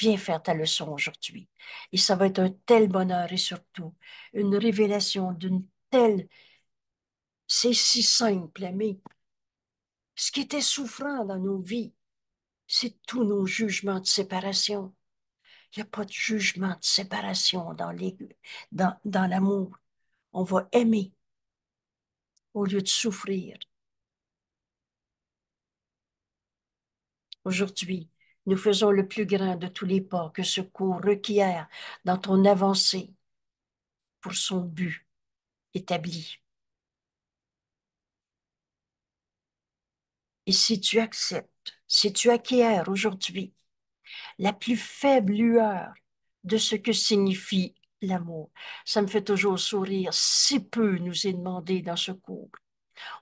Speaker 1: viens faire ta leçon aujourd'hui. Et ça va être un tel bonheur et surtout une révélation d'une telle... C'est si simple, ami ce qui était souffrant dans nos vies, c'est tous nos jugements de séparation. Il n'y a pas de jugement de séparation dans l'amour. Dans, On va aimer au lieu de souffrir. Aujourd'hui, nous faisons le plus grand de tous les pas que ce cours requiert dans ton avancée pour son but établi. Et si tu acceptes, si tu acquiers aujourd'hui la plus faible lueur de ce que signifie l'amour, ça me fait toujours sourire, si peu nous est demandé dans ce cours.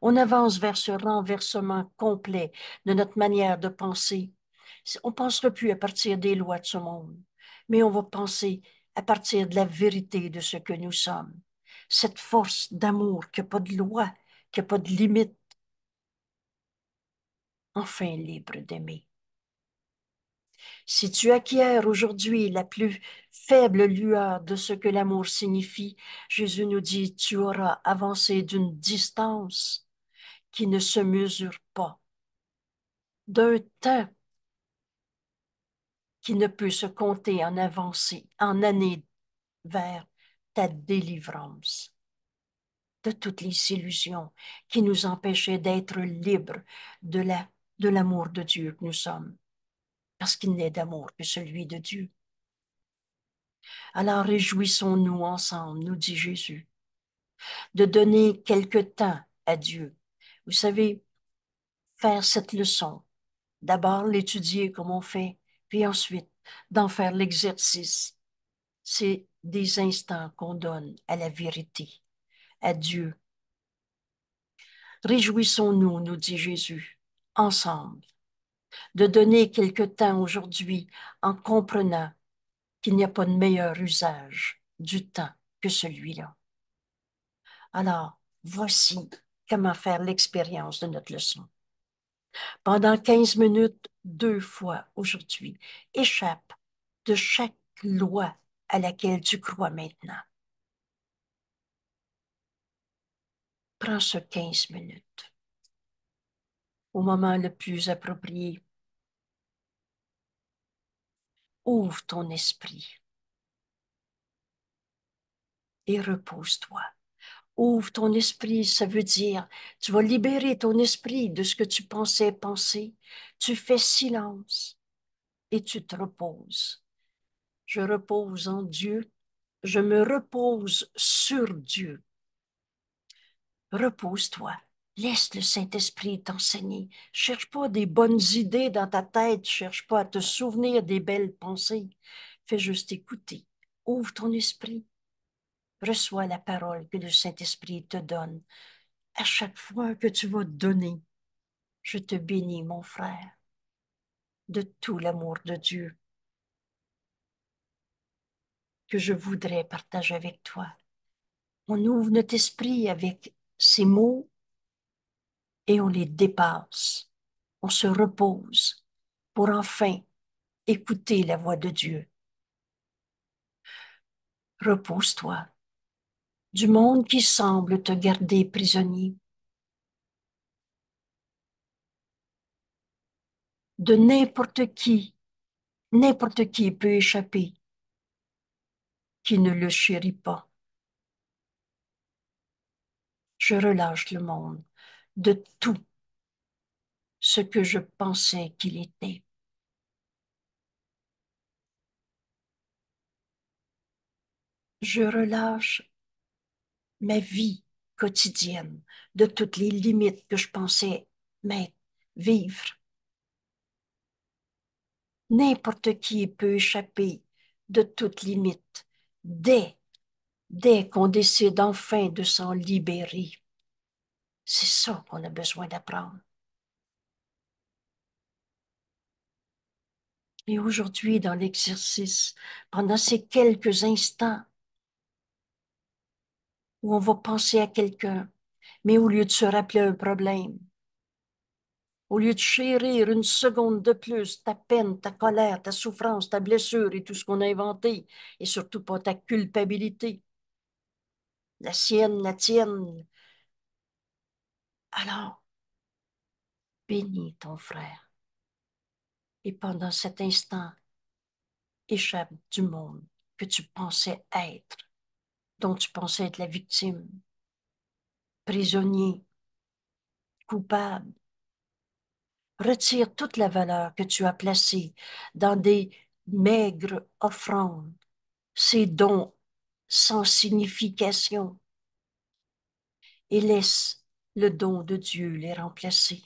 Speaker 1: On avance vers ce renversement complet de notre manière de penser on pensera plus à partir des lois de ce monde, mais on va penser à partir de la vérité de ce que nous sommes. Cette force d'amour qui n'a pas de loi, qui n'a pas de limite. Enfin libre d'aimer. Si tu acquiers aujourd'hui la plus faible lueur de ce que l'amour signifie, Jésus nous dit, tu auras avancé d'une distance qui ne se mesure pas, d'un temps qui ne peut se compter en avancée, en année vers ta délivrance de toutes les illusions qui nous empêchaient d'être libres de de l'amour de Dieu que nous sommes, parce qu'il n'est d'amour que celui de Dieu. Alors réjouissons-nous ensemble, nous dit Jésus, de donner quelque temps à Dieu. Vous savez, faire cette leçon, d'abord l'étudier comme on fait puis ensuite d'en faire l'exercice. C'est des instants qu'on donne à la vérité, à Dieu. Réjouissons-nous, nous dit Jésus, ensemble, de donner quelque temps aujourd'hui en comprenant qu'il n'y a pas de meilleur usage du temps que celui-là. Alors, voici comment faire l'expérience de notre leçon. Pendant 15 minutes deux fois aujourd'hui, échappe de chaque loi à laquelle tu crois maintenant. Prends ce 15 minutes au moment le plus approprié. Ouvre ton esprit et repose-toi. Ouvre ton esprit, ça veut dire, tu vas libérer ton esprit de ce que tu pensais penser. Tu fais silence et tu te reposes. Je repose en Dieu. Je me repose sur Dieu. Repose-toi. Laisse le Saint-Esprit t'enseigner. Cherche pas des bonnes idées dans ta tête. Cherche pas à te souvenir des belles pensées. Fais juste écouter. Ouvre ton esprit reçois la parole que le Saint-Esprit te donne. À chaque fois que tu vas donner, je te bénis, mon frère, de tout l'amour de Dieu que je voudrais partager avec toi. On ouvre notre esprit avec ces mots et on les dépasse. On se repose pour enfin écouter la voix de Dieu. Repose-toi du monde qui semble te garder prisonnier. De n'importe qui, n'importe qui peut échapper qui ne le chérit pas. Je relâche le monde de tout ce que je pensais qu'il était. Je relâche ma vie quotidienne, de toutes les limites que je pensais mettre, vivre. N'importe qui peut échapper de toute limite dès, dès qu'on décide enfin de s'en libérer. C'est ça qu'on a besoin d'apprendre. Et aujourd'hui, dans l'exercice, pendant ces quelques instants, où on va penser à quelqu'un, mais au lieu de se rappeler un problème, au lieu de chérir une seconde de plus ta peine, ta colère, ta souffrance, ta blessure et tout ce qu'on a inventé, et surtout pas ta culpabilité, la sienne, la tienne. Alors, bénis ton frère. Et pendant cet instant, échappe du monde que tu pensais être dont tu pensais être la victime, prisonnier, coupable. Retire toute la valeur que tu as placée dans des maigres offrandes, ces dons sans signification, et laisse le don de Dieu les remplacer.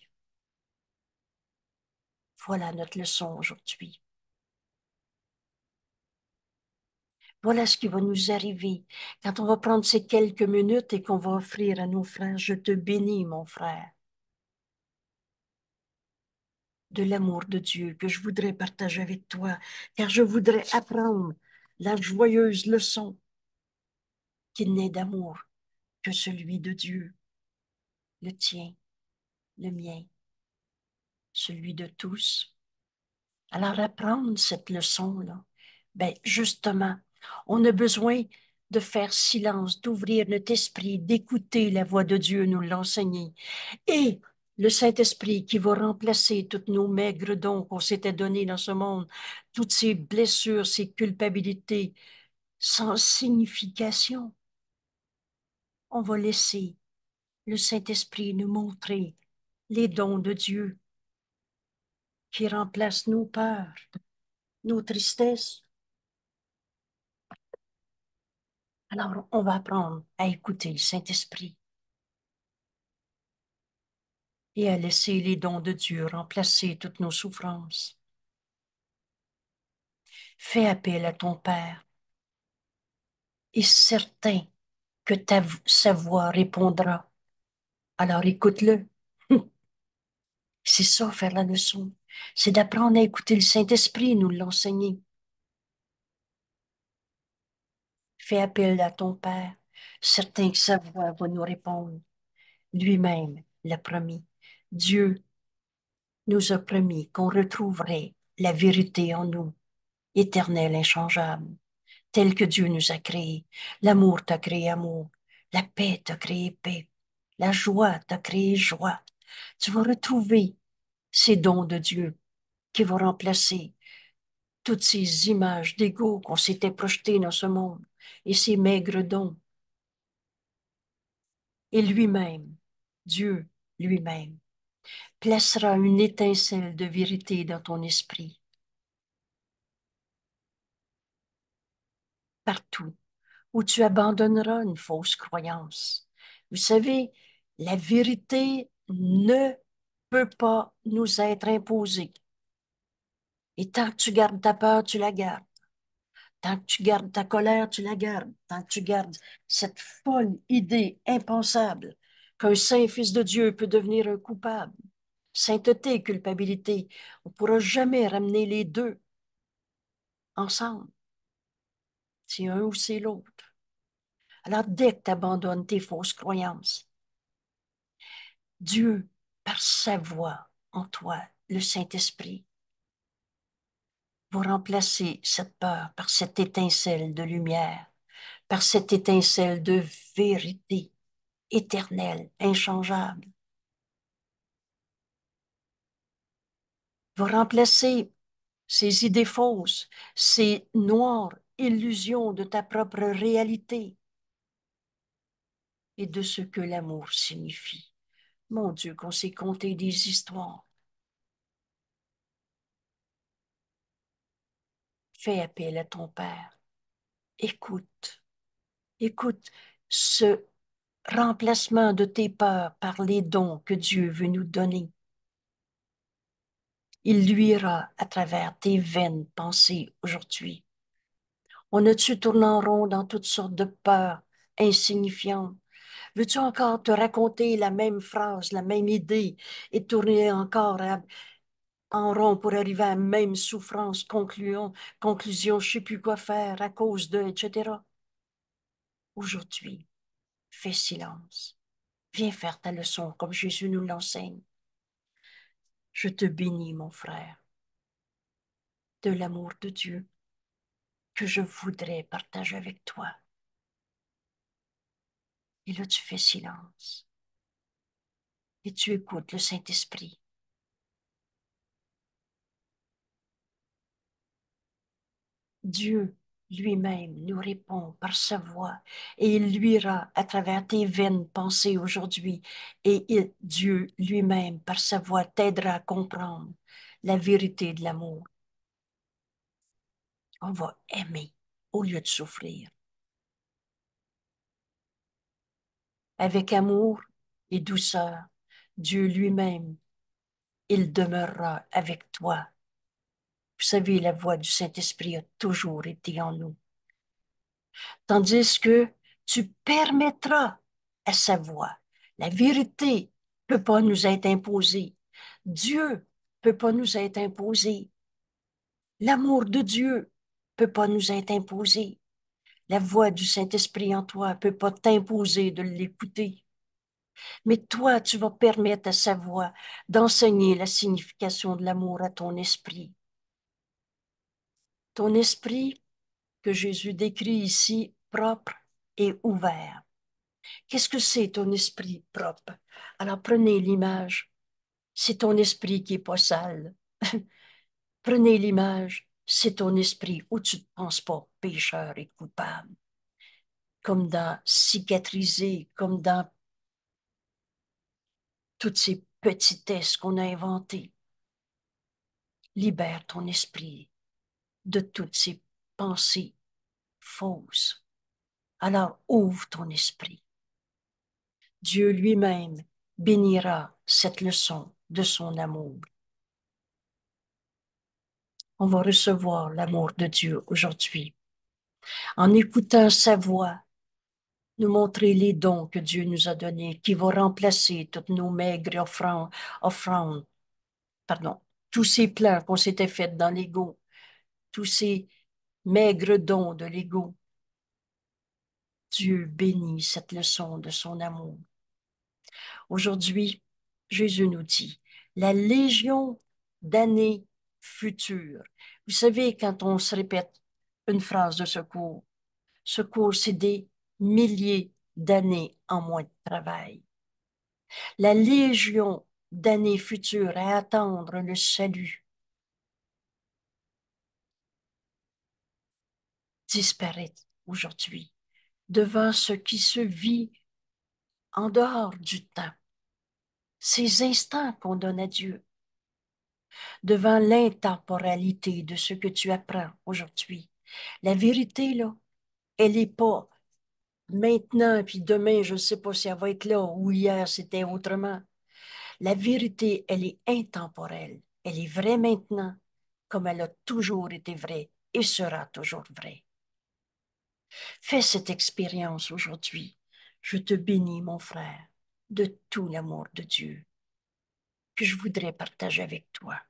Speaker 1: Voilà notre leçon aujourd'hui. Voilà ce qui va nous arriver quand on va prendre ces quelques minutes et qu'on va offrir à nos frères, je te bénis mon frère, de l'amour de Dieu que je voudrais partager avec toi, car je voudrais apprendre la joyeuse leçon qu'il n'est d'amour que celui de Dieu, le tien, le mien, celui de tous. Alors apprendre cette leçon-là, ben justement, on a besoin de faire silence, d'ouvrir notre esprit, d'écouter la voix de Dieu nous l'enseigner. Et le Saint-Esprit qui va remplacer toutes nos maigres dons qu'on s'était donnés dans ce monde, toutes ces blessures, ces culpabilités, sans signification. On va laisser le Saint-Esprit nous montrer les dons de Dieu qui remplacent nos peurs, nos tristesses, Alors, on va apprendre à écouter le Saint-Esprit et à laisser les dons de Dieu remplacer toutes nos souffrances. Fais appel à ton Père et certain que ta, sa voix répondra. Alors écoute-le. C'est ça, faire la leçon. C'est d'apprendre à écouter le Saint-Esprit, nous l'enseigner. Fais appel à ton Père, certain que sa voix va nous répondre. Lui-même l'a promis. Dieu nous a promis qu'on retrouverait la vérité en nous, éternelle, inchangeable, telle que Dieu nous a créés. L'amour t'a créé amour, la paix t'a créé paix, la joie t'a créé joie. Tu vas retrouver ces dons de Dieu qui vont remplacer toutes ces images d'ego qu'on s'était projetées dans ce monde et ses maigres dons. Et lui-même, Dieu lui-même, placera une étincelle de vérité dans ton esprit. Partout où tu abandonneras une fausse croyance. Vous savez, la vérité ne peut pas nous être imposée. Et tant que tu gardes ta peur, tu la gardes. Tant que tu gardes ta colère, tu la gardes. Tant que tu gardes cette folle idée impensable qu'un saint fils de Dieu peut devenir un coupable. Sainteté et culpabilité, on ne pourra jamais ramener les deux ensemble. C'est un ou c'est l'autre. Alors dès que tu abandonnes tes fausses croyances, Dieu, par sa voix en toi, le Saint-Esprit, vous remplacez cette peur par cette étincelle de lumière, par cette étincelle de vérité éternelle, inchangeable. Vous remplacez ces idées fausses, ces noires illusions de ta propre réalité et de ce que l'amour signifie. Mon Dieu, qu'on s'est conté des histoires fais appel à ton Père. Écoute, écoute ce remplacement de tes peurs par les dons que Dieu veut nous donner. Il luira à travers tes vaines pensées aujourd'hui. On a-tu tourné en rond dans toutes sortes de peurs insignifiantes? Veux-tu encore te raconter la même phrase, la même idée et tourner encore à en rond pour arriver à même souffrance, conclusion, conclusion, je ne sais plus quoi faire à cause d'eux, etc. Aujourd'hui, fais silence. Viens faire ta leçon comme Jésus nous l'enseigne. Je te bénis, mon frère, de l'amour de Dieu que je voudrais partager avec toi. Et là, tu fais silence. Et tu écoutes le Saint-Esprit Dieu lui-même nous répond par sa voix et il luira à travers tes vaines pensées aujourd'hui et Dieu lui-même par sa voix t'aidera à comprendre la vérité de l'amour. On va aimer au lieu de souffrir. Avec amour et douceur, Dieu lui-même, il demeurera avec toi vous savez, la voix du Saint-Esprit a toujours été en nous. Tandis que tu permettras à sa voix. La vérité ne peut pas nous être imposée. Dieu ne peut pas nous être imposé. L'amour de Dieu ne peut pas nous être imposé. La voix du Saint-Esprit en toi ne peut pas t'imposer de l'écouter. Mais toi, tu vas permettre à sa voix d'enseigner la signification de l'amour à ton esprit ton esprit que Jésus décrit ici propre et ouvert. Qu'est-ce que c'est ton esprit propre? Alors prenez l'image. C'est ton esprit qui est pas sale. prenez l'image. C'est ton esprit où tu ne penses pas pécheur et coupable. Comme dans cicatrisé, comme dans toutes ces petitesses qu'on a inventées. Libère ton esprit de toutes ces pensées fausses. Alors ouvre ton esprit. Dieu lui-même bénira cette leçon de son amour. On va recevoir l'amour de Dieu aujourd'hui en écoutant sa voix, nous montrer les dons que Dieu nous a donnés, qui vont remplacer toutes nos maigres offrandes, offrandes pardon, tous ces plans qu'on s'était faits dans l'ego, tous ces maigres dons de l'ego. Dieu bénit cette leçon de son amour. Aujourd'hui, Jésus nous dit, la légion d'années futures. Vous savez, quand on se répète une phrase de secours, secours, c'est des milliers d'années en moins de travail. La légion d'années futures à attendre le salut disparaître aujourd'hui devant ce qui se vit en dehors du temps, ces instants qu'on donne à Dieu, devant l'intemporalité de ce que tu apprends aujourd'hui. La vérité, là, elle n'est pas maintenant, puis demain, je ne sais pas si elle va être là, ou hier, c'était autrement. La vérité, elle est intemporelle. Elle est vraie maintenant, comme elle a toujours été vraie et sera toujours vraie. Fais cette expérience aujourd'hui. Je te bénis, mon frère, de tout l'amour de Dieu que je voudrais partager avec toi.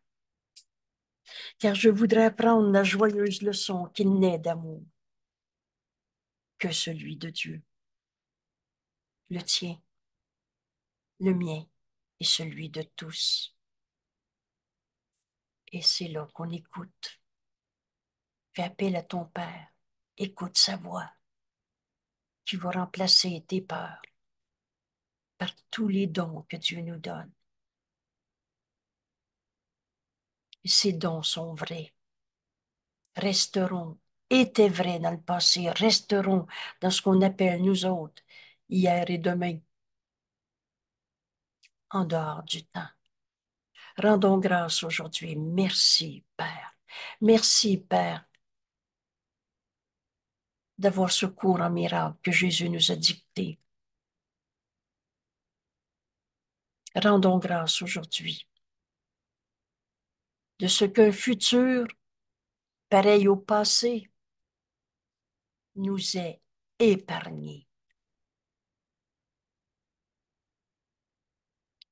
Speaker 1: Car je voudrais apprendre la joyeuse leçon qu'il n'est d'amour que celui de Dieu. Le tien, le mien et celui de tous. Et c'est là qu'on écoute. Fais appel à ton Père Écoute sa voix qui va remplacer tes peurs par tous les dons que Dieu nous donne. ces dons sont vrais, resteront, étaient vrais dans le passé, resteront dans ce qu'on appelle nous autres hier et demain, en dehors du temps. Rendons grâce aujourd'hui. Merci, Père. Merci, Père, d'avoir ce cours en miracle que Jésus nous a dicté. Rendons grâce aujourd'hui de ce qu'un futur, pareil au passé, nous est épargné.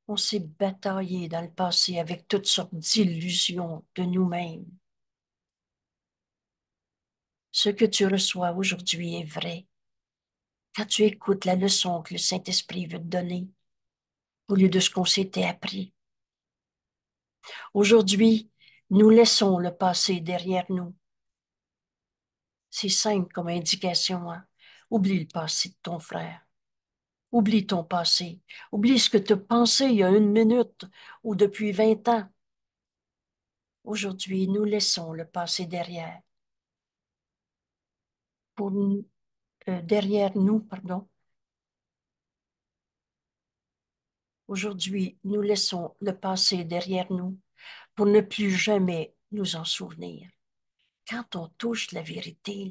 Speaker 1: On s'est bataillé dans le passé avec toutes sortes d'illusions de nous-mêmes ce que tu reçois aujourd'hui est vrai. Quand tu écoutes la leçon que le Saint-Esprit veut te donner, au lieu de ce qu'on s'était appris. Aujourd'hui, nous laissons le passé derrière nous. C'est simple comme indication. Hein. Oublie le passé de ton frère. Oublie ton passé. Oublie ce que tu as pensé il y a une minute ou depuis vingt ans. Aujourd'hui, nous laissons le passé derrière euh, derrière nous. pardon. Aujourd'hui, nous laissons le passé derrière nous pour ne plus jamais nous en souvenir. Quand on touche la vérité,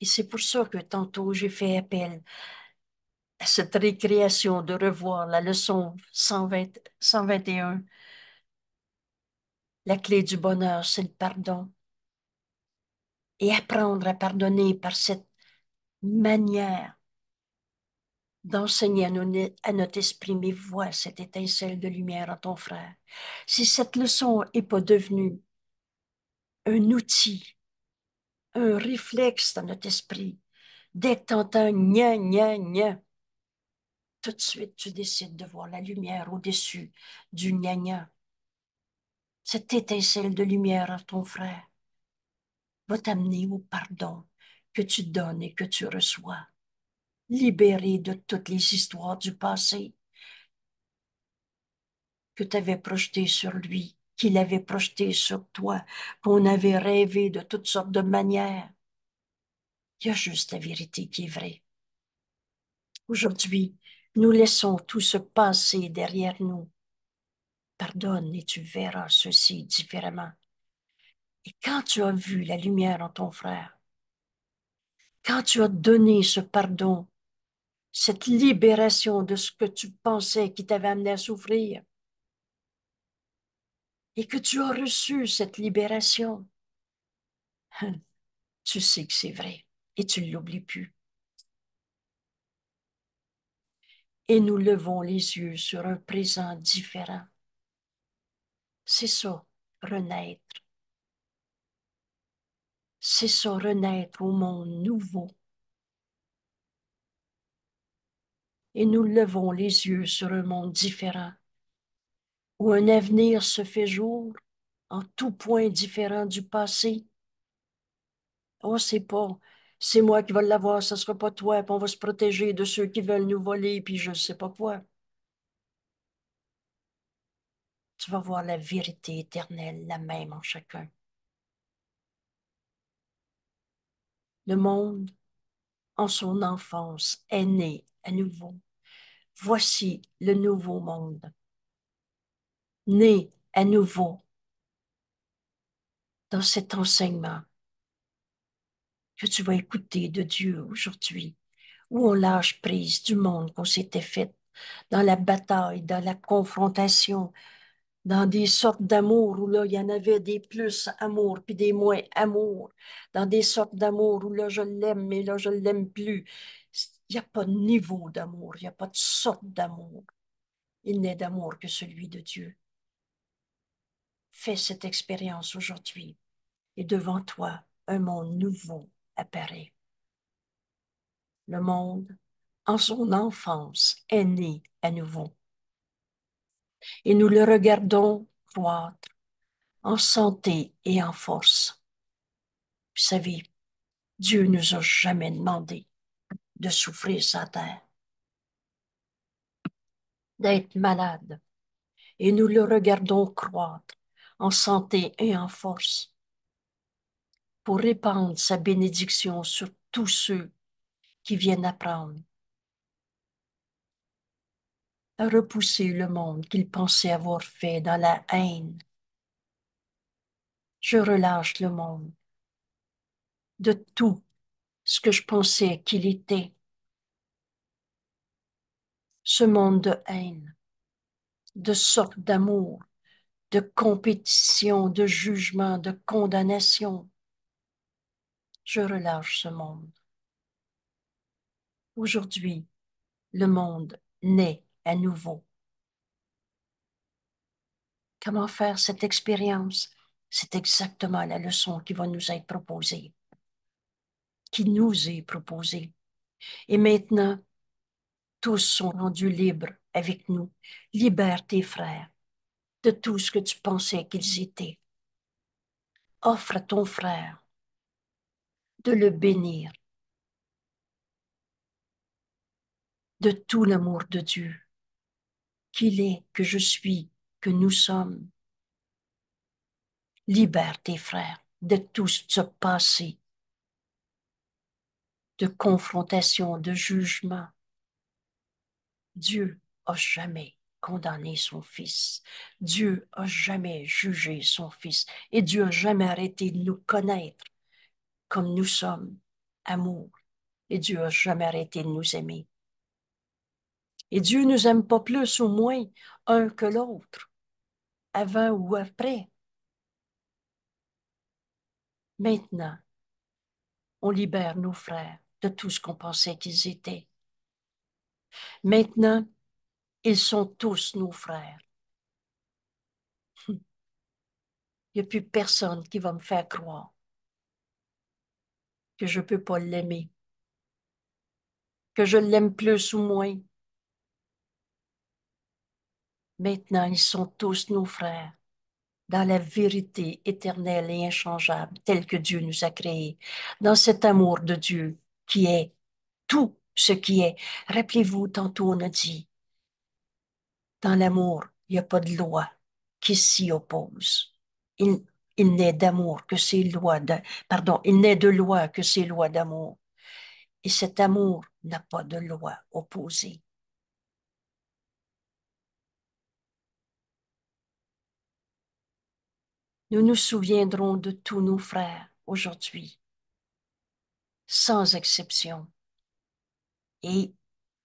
Speaker 1: et c'est pour ça que tantôt j'ai fait appel à cette récréation de revoir la leçon 120, 121. La clé du bonheur, c'est le pardon et apprendre à pardonner par cette manière d'enseigner à, notre esprit, mais vois cette étincelle de lumière à ton frère. Si cette leçon n'est pas devenue un outil, un réflexe dans notre esprit, dès que entend gna, gna, tout de suite tu décides de voir la lumière au-dessus du gna, gna. Cette étincelle de lumière à ton frère va t'amener au pardon que tu donnes et que tu reçois, libéré de toutes les histoires du passé que tu avais projetées sur lui, qu'il avait projetées sur toi, qu'on avait rêvé de toutes sortes de manières. Il y a juste la vérité qui est vraie. Aujourd'hui, nous laissons tout se passer derrière nous. Pardonne et tu verras ceci différemment. Et quand tu as vu la lumière en ton frère, quand tu as donné ce pardon, cette libération de ce que tu pensais qui t'avait amené à souffrir, et que tu as reçu cette libération, hein, tu sais que c'est vrai et tu ne l'oublies plus. Et nous levons les yeux sur un présent différent. C'est ça, renaître c'est se renaître au monde nouveau. Et nous levons les yeux sur un monde différent, où un avenir se fait jour en tout point différent du passé. oh c'est pas, c'est moi qui vais l'avoir, ce ne sera pas toi, puis on va se protéger de ceux qui veulent nous voler, puis je ne sais pas quoi. Tu vas voir la vérité éternelle, la même en chacun. Le monde, en son enfance, est né à nouveau. Voici le nouveau monde, né à nouveau dans cet enseignement que tu vas écouter de Dieu aujourd'hui, où on lâche prise du monde qu'on s'était fait dans la bataille, dans la confrontation, dans des sortes d'amour où là, il y en avait des plus amour, puis des moins amour, dans des sortes d'amour où là, je l'aime, mais là, je ne l'aime plus. Il n'y a pas de niveau d'amour, il n'y a pas de sorte d'amour. Il n'est d'amour que celui de Dieu. Fais cette expérience aujourd'hui et devant toi, un monde nouveau apparaît. Le monde, en son enfance, est né à nouveau et nous le regardons croître en santé et en force. Vous savez, Dieu ne nous a jamais demandé de souffrir sa terre, d'être malade, et nous le regardons croître en santé et en force pour répandre sa bénédiction sur tous ceux qui viennent apprendre repousser le monde qu'il pensait avoir fait dans la haine. Je relâche le monde de tout ce que je pensais qu'il était. Ce monde de haine, de sorte d'amour, de compétition, de jugement, de condamnation. Je relâche ce monde. Aujourd'hui, le monde naît à nouveau. Comment faire cette expérience? C'est exactement la leçon qui va nous être proposée, qui nous est proposée. Et maintenant, tous sont rendus libres avec nous. Libère tes frères de tout ce que tu pensais qu'ils étaient. Offre à ton frère de le bénir de tout l'amour de Dieu qu'il est, que je suis, que nous sommes. Libère tes frères de tout ce passé de confrontation, de jugement. Dieu a jamais condamné son fils. Dieu a jamais jugé son fils. Et Dieu a jamais arrêté de nous connaître comme nous sommes, amour. Et Dieu a jamais arrêté de nous aimer. Et Dieu ne nous aime pas plus ou moins un que l'autre, avant ou après. Maintenant, on libère nos frères de tout ce qu'on pensait qu'ils étaient. Maintenant, ils sont tous nos frères. Il n'y a plus personne qui va me faire croire que je ne peux pas l'aimer, que je l'aime plus ou moins, Maintenant, ils sont tous nos frères, dans la vérité éternelle et inchangeable, telle que Dieu nous a créés, dans cet amour de Dieu qui est tout ce qui est. Rappelez-vous, tantôt on a dit, dans l'amour, il n'y a pas de loi qui s'y oppose. Il, n'est d'amour que ces lois, pardon, il n'est de loi que ces lois d'amour. Et cet amour n'a pas de loi opposée. nous nous souviendrons de tous nos frères aujourd'hui, sans exception. Et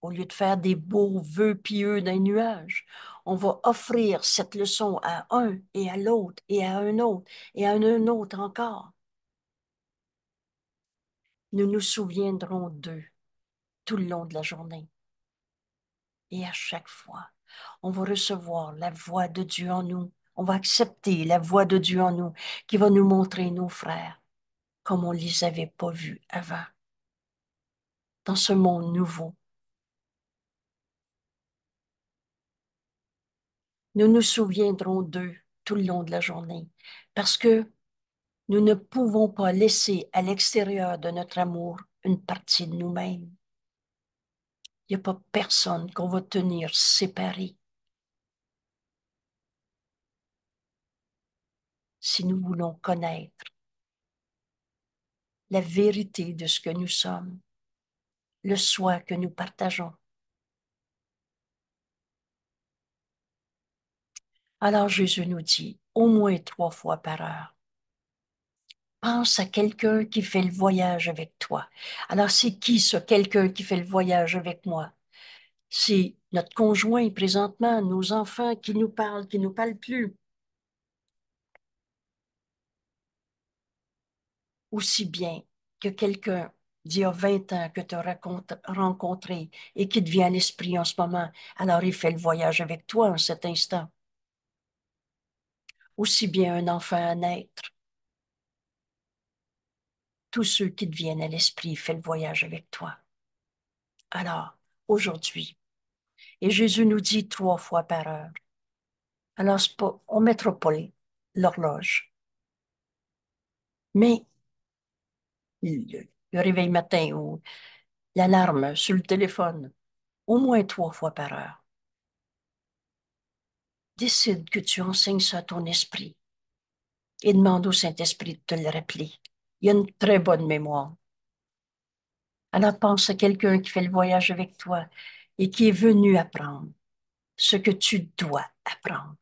Speaker 1: au lieu de faire des beaux vœux pieux d'un nuage, on va offrir cette leçon à un et à l'autre et à un autre et à un autre encore. Nous nous souviendrons d'eux tout le long de la journée. Et à chaque fois, on va recevoir la voix de Dieu en nous on va accepter la voix de Dieu en nous qui va nous montrer nos frères comme on ne les avait pas vus avant. Dans ce monde nouveau, nous nous souviendrons d'eux tout le long de la journée parce que nous ne pouvons pas laisser à l'extérieur de notre amour une partie de nous-mêmes. Il n'y a pas personne qu'on va tenir séparé. si nous voulons connaître la vérité de ce que nous sommes, le soi que nous partageons. Alors Jésus nous dit, au moins trois fois par heure, pense à quelqu'un qui fait le voyage avec toi. Alors c'est qui ce quelqu'un qui fait le voyage avec moi? C'est notre conjoint présentement, nos enfants qui nous parlent, qui ne nous parlent plus, aussi bien que quelqu'un d'il y a 20 ans que tu as rencontré et qui devient l'esprit en ce moment, alors il fait le voyage avec toi en cet instant. Aussi bien un enfant à naître. Tous ceux qui deviennent à l'esprit font le voyage avec toi. Alors, aujourd'hui, et Jésus nous dit trois fois par heure, alors on ne mettra pas l'horloge. Mais le, réveil matin ou l'alarme sur le téléphone au moins trois fois par heure. Décide que tu enseignes ça à ton esprit et demande au Saint-Esprit de te le rappeler. Il y a une très bonne mémoire. Alors pense à quelqu'un qui fait le voyage avec toi et qui est venu apprendre ce que tu dois apprendre.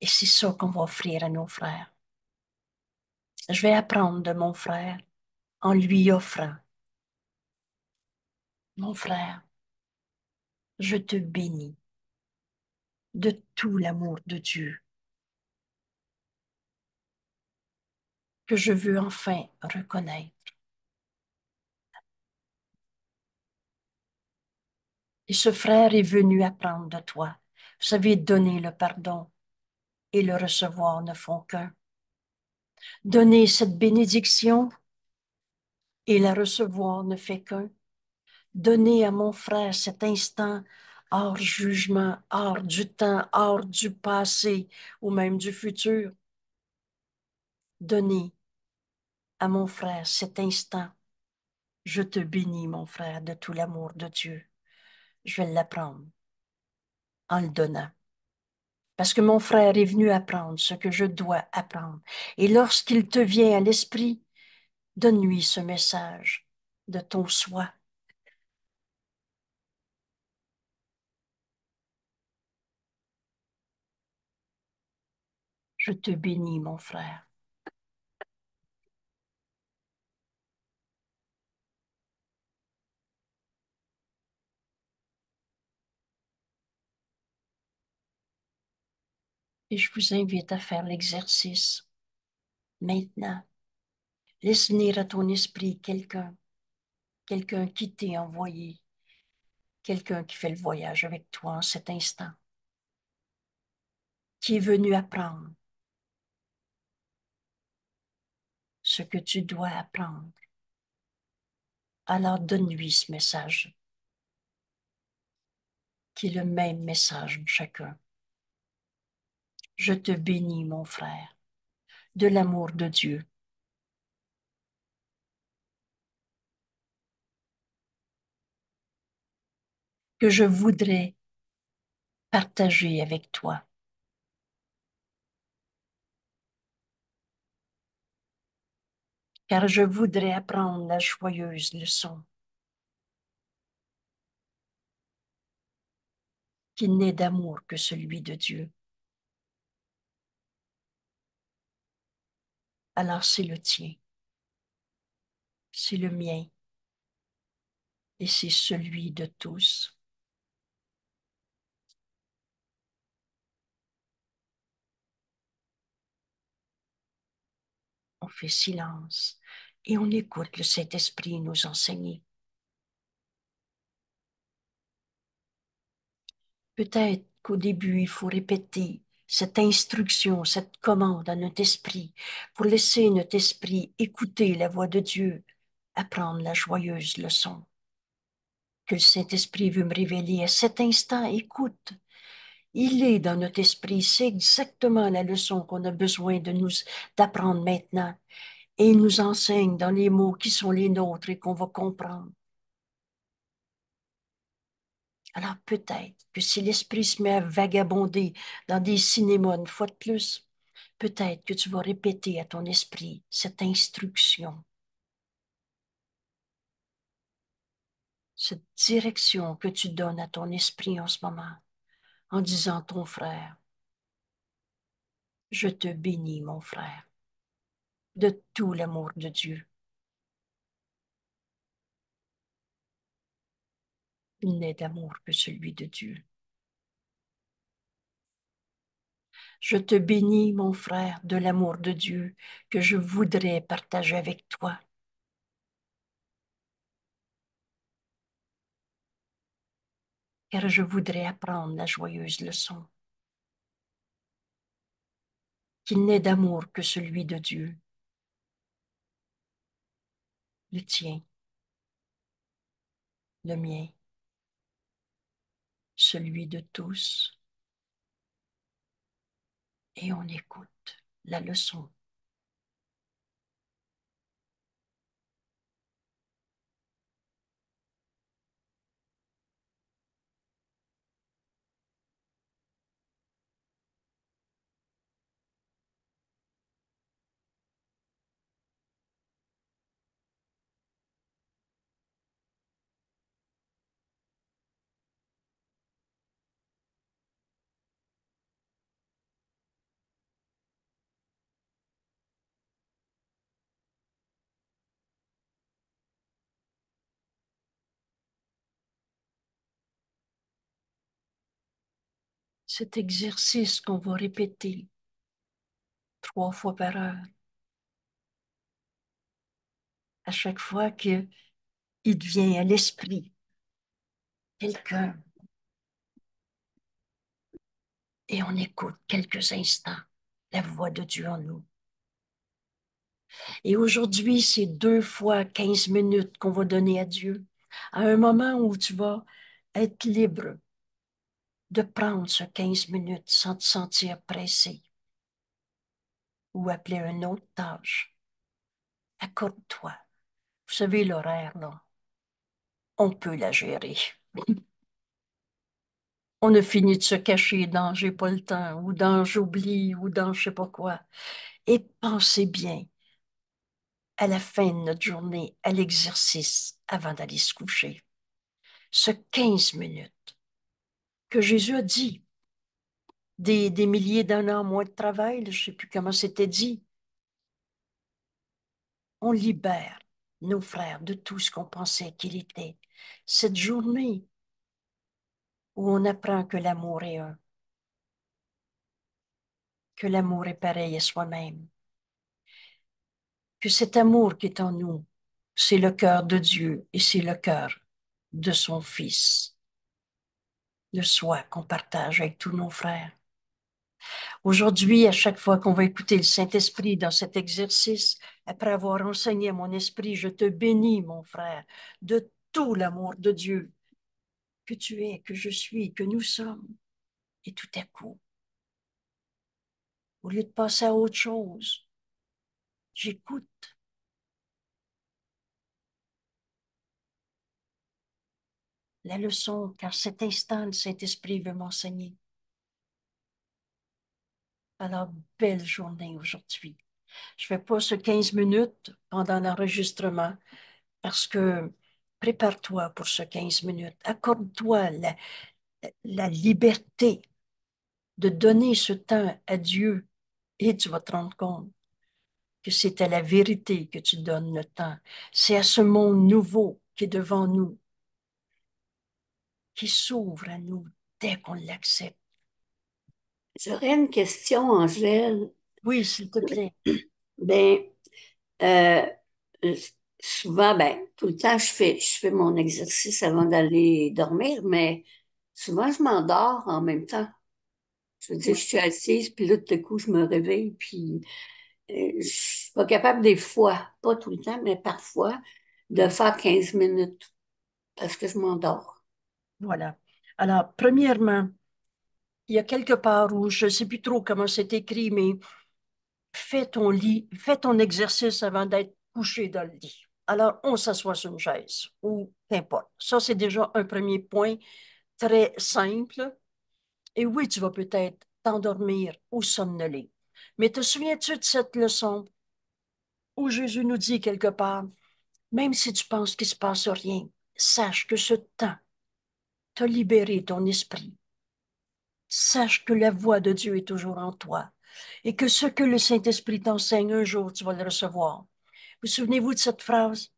Speaker 1: Et c'est ça qu'on va offrir à nos frères je vais apprendre de mon frère en lui offrant. Mon frère, je te bénis de tout l'amour de Dieu que je veux enfin reconnaître. Et ce frère est venu apprendre de toi. Vous savez, donner le pardon et le recevoir ne font qu'un. Donner cette bénédiction et la recevoir ne fait qu'un. Donner à mon frère cet instant hors jugement, hors du temps, hors du passé ou même du futur. Donner à mon frère cet instant. Je te bénis, mon frère, de tout l'amour de Dieu. Je vais l'apprendre en le donnant parce que mon frère est venu apprendre ce que je dois apprendre. Et lorsqu'il te vient à l'esprit, donne-lui ce message de ton soi. Je te bénis, mon frère. et je vous invite à faire l'exercice maintenant. Laisse venir à ton esprit quelqu'un, quelqu'un qui t'est envoyé, quelqu'un qui fait le voyage avec toi en cet instant, qui est venu apprendre ce que tu dois apprendre. Alors donne-lui ce message, qui est le même message de chacun. Je te bénis, mon frère, de l'amour de Dieu. que je voudrais partager avec toi. Car je voudrais apprendre la joyeuse leçon qui n'est d'amour que celui de Dieu. alors c'est le tien, c'est le mien et c'est celui de tous. On fait silence et on écoute le Saint-Esprit nous enseigner. Peut-être qu'au début, il faut répéter cette instruction, cette commande à notre esprit, pour laisser notre esprit écouter la voix de Dieu, apprendre la joyeuse leçon que le Saint-Esprit veut me révéler à cet instant. Écoute, il est dans notre esprit, c'est exactement la leçon qu'on a besoin de nous d'apprendre maintenant. Et il nous enseigne dans les mots qui sont les nôtres et qu'on va comprendre. Alors peut-être que si l'esprit se met à vagabonder dans des cinémas une fois de plus, peut-être que tu vas répéter à ton esprit cette instruction, cette direction que tu donnes à ton esprit en ce moment, en disant ton frère, je te bénis mon frère, de tout l'amour de Dieu il n'est d'amour que celui de Dieu. Je te bénis, mon frère, de l'amour de Dieu que je voudrais partager avec toi. Car je voudrais apprendre la joyeuse leçon qu'il n'est d'amour que celui de Dieu, le tien, le mien celui de tous. Et on écoute la leçon cet exercice qu'on va répéter trois fois par heure. À chaque fois qu'il devient à l'esprit quelqu'un et on écoute quelques instants la voix de Dieu en nous. Et aujourd'hui, c'est deux fois 15 minutes qu'on va donner à Dieu, à un moment où tu vas être libre de prendre ce 15 minutes sans te sentir pressé ou appeler un autre tâche. Accorde-toi. Vous savez, l'horaire, non? on peut la gérer. on a fini de se cacher dans j'ai pas le temps ou dans j'oublie ou dans je sais pas quoi. Et pensez bien à la fin de notre journée, à l'exercice avant d'aller se coucher. Ce 15 minutes que Jésus a dit. Des, milliers d'années moins de travail, je ne sais plus comment c'était dit. On libère nos frères de tout ce qu'on pensait qu'il était. Cette journée où on apprend que l'amour est un, que l'amour est pareil à soi-même, que cet amour qui est en nous, c'est le cœur de Dieu et c'est le cœur de son Fils. Le soi qu'on partage avec tous nos frères. Aujourd'hui, à chaque fois qu'on va écouter le Saint-Esprit dans cet exercice, après avoir enseigné mon esprit, je te bénis, mon frère, de tout l'amour de Dieu que tu es, que je suis, que nous sommes. Et tout à coup, au lieu de passer à autre chose, j'écoute la leçon, car cet instant, saint esprit veut m'enseigner. Alors, belle journée aujourd'hui. Je ne fais pas ce 15 minutes pendant l'enregistrement parce que prépare-toi pour ce 15 minutes. Accorde-toi la, la liberté de donner ce temps à Dieu et tu vas te rendre compte que c'est à la vérité que tu donnes le temps. C'est à ce monde nouveau qui est devant nous qui s'ouvre à nous dès qu'on l'accepte. J'aurais une question, Angèle. Oui, s'il te plaît. Bien, euh, souvent, ben, tout le temps, je fais, je fais mon exercice avant d'aller dormir, mais souvent, je m'endors en même temps. Je veux dire, je suis assise, puis là, tout coup, je me réveille, puis je euh, je suis pas capable des fois, pas tout le temps, mais parfois, de faire 15 minutes parce que je m'endors. Voilà. Alors, premièrement, il y a quelque part où je ne sais plus trop comment c'est écrit, mais fais ton lit, fais ton exercice avant d'être couché dans le lit. Alors, on s'assoit sur une chaise ou importe. Ça, c'est déjà un premier point très simple. Et oui, tu vas peut-être t'endormir ou somnoler. Mais te souviens-tu de cette leçon où Jésus nous dit quelque part, même si tu penses qu'il ne se passe rien, sache que ce temps te libérer ton esprit. Sache que la voix de Dieu est toujours en toi et que ce que le Saint-Esprit t'enseigne un jour, tu vas le recevoir. Vous souvenez-vous de cette phrase?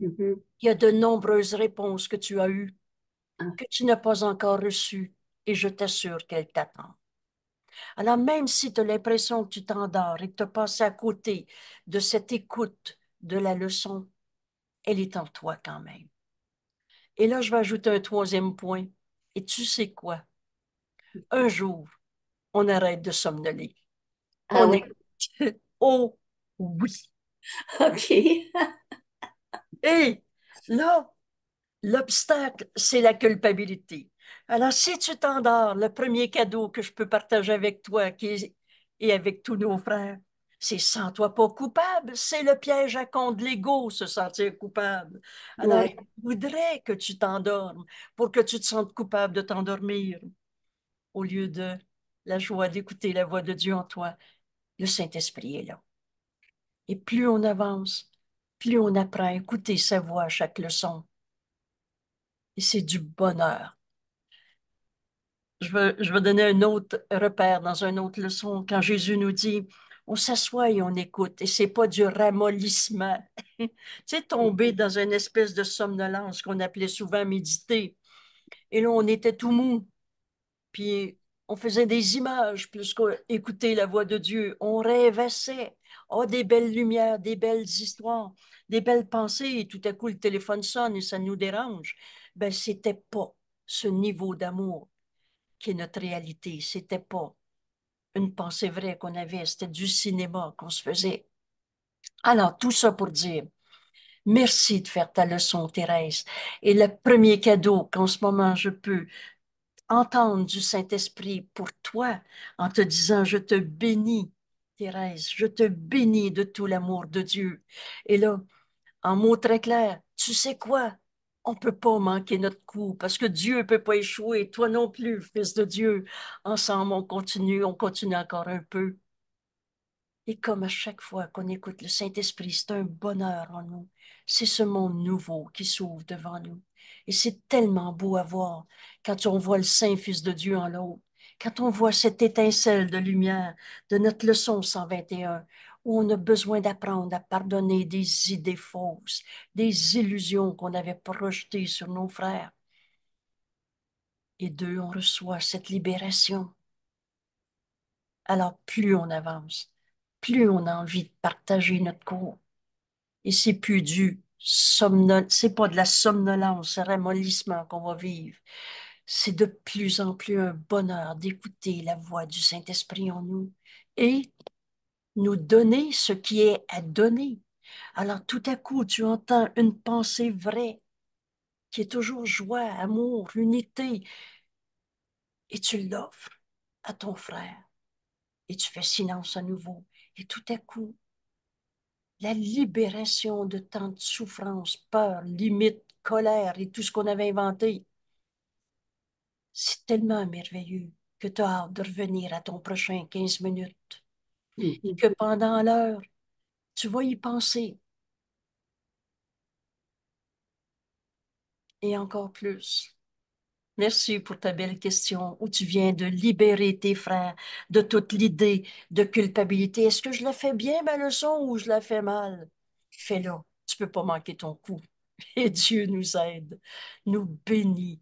Speaker 1: Mm-hmm. Il y a de nombreuses réponses que tu as eues, ah. que tu n'as pas encore reçues, et je t'assure qu'elles t'attendent. Alors, même si tu as l'impression que tu t'endors et que tu as passé à côté de cette écoute de la leçon, elle est en toi quand même. Et là, je vais ajouter un troisième point. Et tu sais quoi? Un jour, on arrête de somnoler. Ah on est... Oh oui! OK. Et là, l'obstacle, c'est la culpabilité. Alors, si tu t'endors, le premier cadeau que je peux partager avec toi qui et avec tous nos frères, c'est sans toi pas coupable, c'est le piège à compte de l'ego, se sentir coupable. Alors, il voudrait que tu t'endormes pour que tu te sentes coupable de t'endormir, au lieu de la joie d'écouter la voix de Dieu en toi. Le Saint-Esprit est là. Et plus on avance, plus on apprend à écouter sa voix à chaque leçon. Et c'est du bonheur. Je veux, je donner un autre repère dans une autre leçon. Quand Jésus nous dit, on s'assoit et on écoute. Et c'est pas du ramollissement. tu sais, tomber mm-hmm. dans une espèce de somnolence qu'on appelait souvent méditer. Et là, on était tout mou. Puis on faisait des images plus qu'écouter la voix de Dieu. On rêvassait. Oh, des belles lumières, des belles histoires, des belles pensées. Et tout à coup, le téléphone sonne et ça nous dérange. Ben, c'était pas ce niveau d'amour qui est notre réalité. C'était pas une pensée vraie qu'on avait, c'était du cinéma qu'on se faisait. Alors, tout ça pour dire, merci de faire ta leçon, Thérèse. Et le premier cadeau qu'en ce moment je peux entendre du Saint-Esprit pour toi en te disant, je te bénis, Thérèse, je te bénis de tout l'amour de Dieu. Et là, en mot très clair. tu sais quoi? on peut pas manquer notre coup parce que Dieu ne peut pas échouer, toi non plus, fils de Dieu. Ensemble, on continue, on continue encore un peu. Et comme à chaque fois qu'on écoute le Saint-Esprit, c'est un bonheur en nous. C'est ce monde nouveau qui s'ouvre devant nous. Et c'est tellement beau à voir quand on voit le Saint-Fils de Dieu en l'autre, quand on voit cette étincelle de lumière de notre leçon 121, où on a besoin d'apprendre à pardonner des idées fausses, des illusions qu'on avait projetées sur nos frères. Et deux, on reçoit cette libération. Alors plus on avance, plus on a envie de partager notre cours. Et c'est plus du c'est pas de la somnolence, un ramollissement qu'on va vivre. C'est de plus en plus un bonheur d'écouter la voix du Saint-Esprit en nous et nous donner ce qui est à donner. Alors tout à coup, tu entends une pensée vraie qui est toujours joie, amour, unité, et tu l'offres à ton frère. Et tu fais silence à nouveau. Et tout à coup, la libération de tant de souffrances, peur, limites, colère et tout ce qu'on avait inventé, c'est tellement merveilleux que tu as hâte de revenir à ton prochain 15 minutes Mm. et que pendant l'heure, tu vas y penser. Et encore plus. Merci pour ta belle question où tu viens de libérer tes frères de toute l'idée de culpabilité. Est-ce que je la fais bien ma leçon ou je la fais mal? Fais-le. Tu peux pas manquer ton coup. Et Dieu nous aide, nous bénit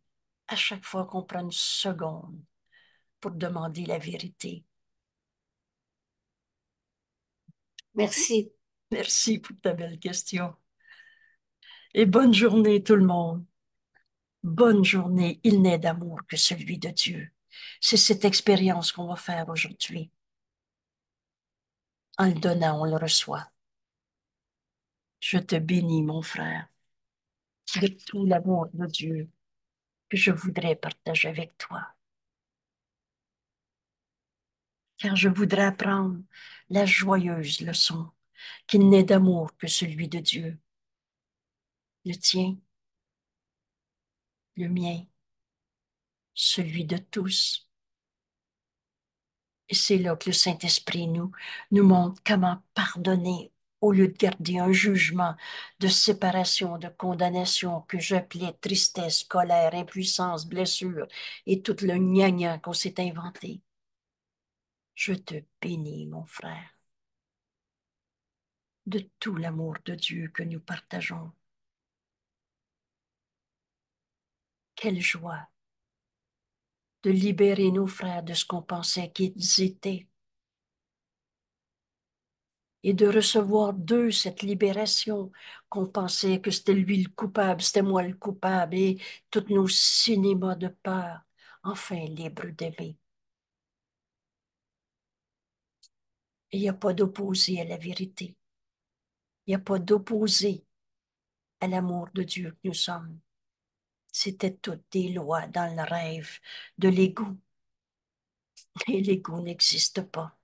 Speaker 1: à chaque fois qu'on prend une seconde pour demander la vérité Merci. Merci pour ta belle question. Et bonne journée tout le monde. Bonne journée, il n'est d'amour que celui de Dieu. C'est cette expérience qu'on va faire aujourd'hui. En le donnant, on le reçoit. Je te bénis, mon frère, de tout l'amour de Dieu que je voudrais partager avec toi car je voudrais apprendre la joyeuse leçon qu'il n'est d'amour que celui de Dieu. Le tien, le mien, celui de tous. Et c'est là que le Saint-Esprit nous, nous montre comment pardonner au lieu de garder un jugement de séparation, de condamnation que j'appelais tristesse, colère, impuissance, blessure et tout le gnagnan qu'on s'est inventé. Je te bénis, mon frère, de tout l'amour de Dieu que nous partageons. Quelle joie de libérer nos frères de ce qu'on pensait qu'ils étaient et de recevoir d'eux cette libération qu'on pensait que c'était lui le coupable, c'était moi le coupable et tous nos cinémas de peur, enfin libres d'aimer. Il n'y a pas d'opposé à la vérité. Il n'y a pas d'opposé à l'amour de Dieu que nous sommes. C'était toutes des lois dans le rêve de l'ego. Et l'ego n'existe pas.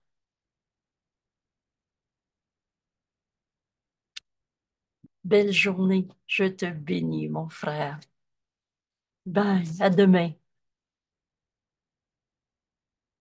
Speaker 1: Belle journée. Je te bénis, mon frère. Bye. À demain.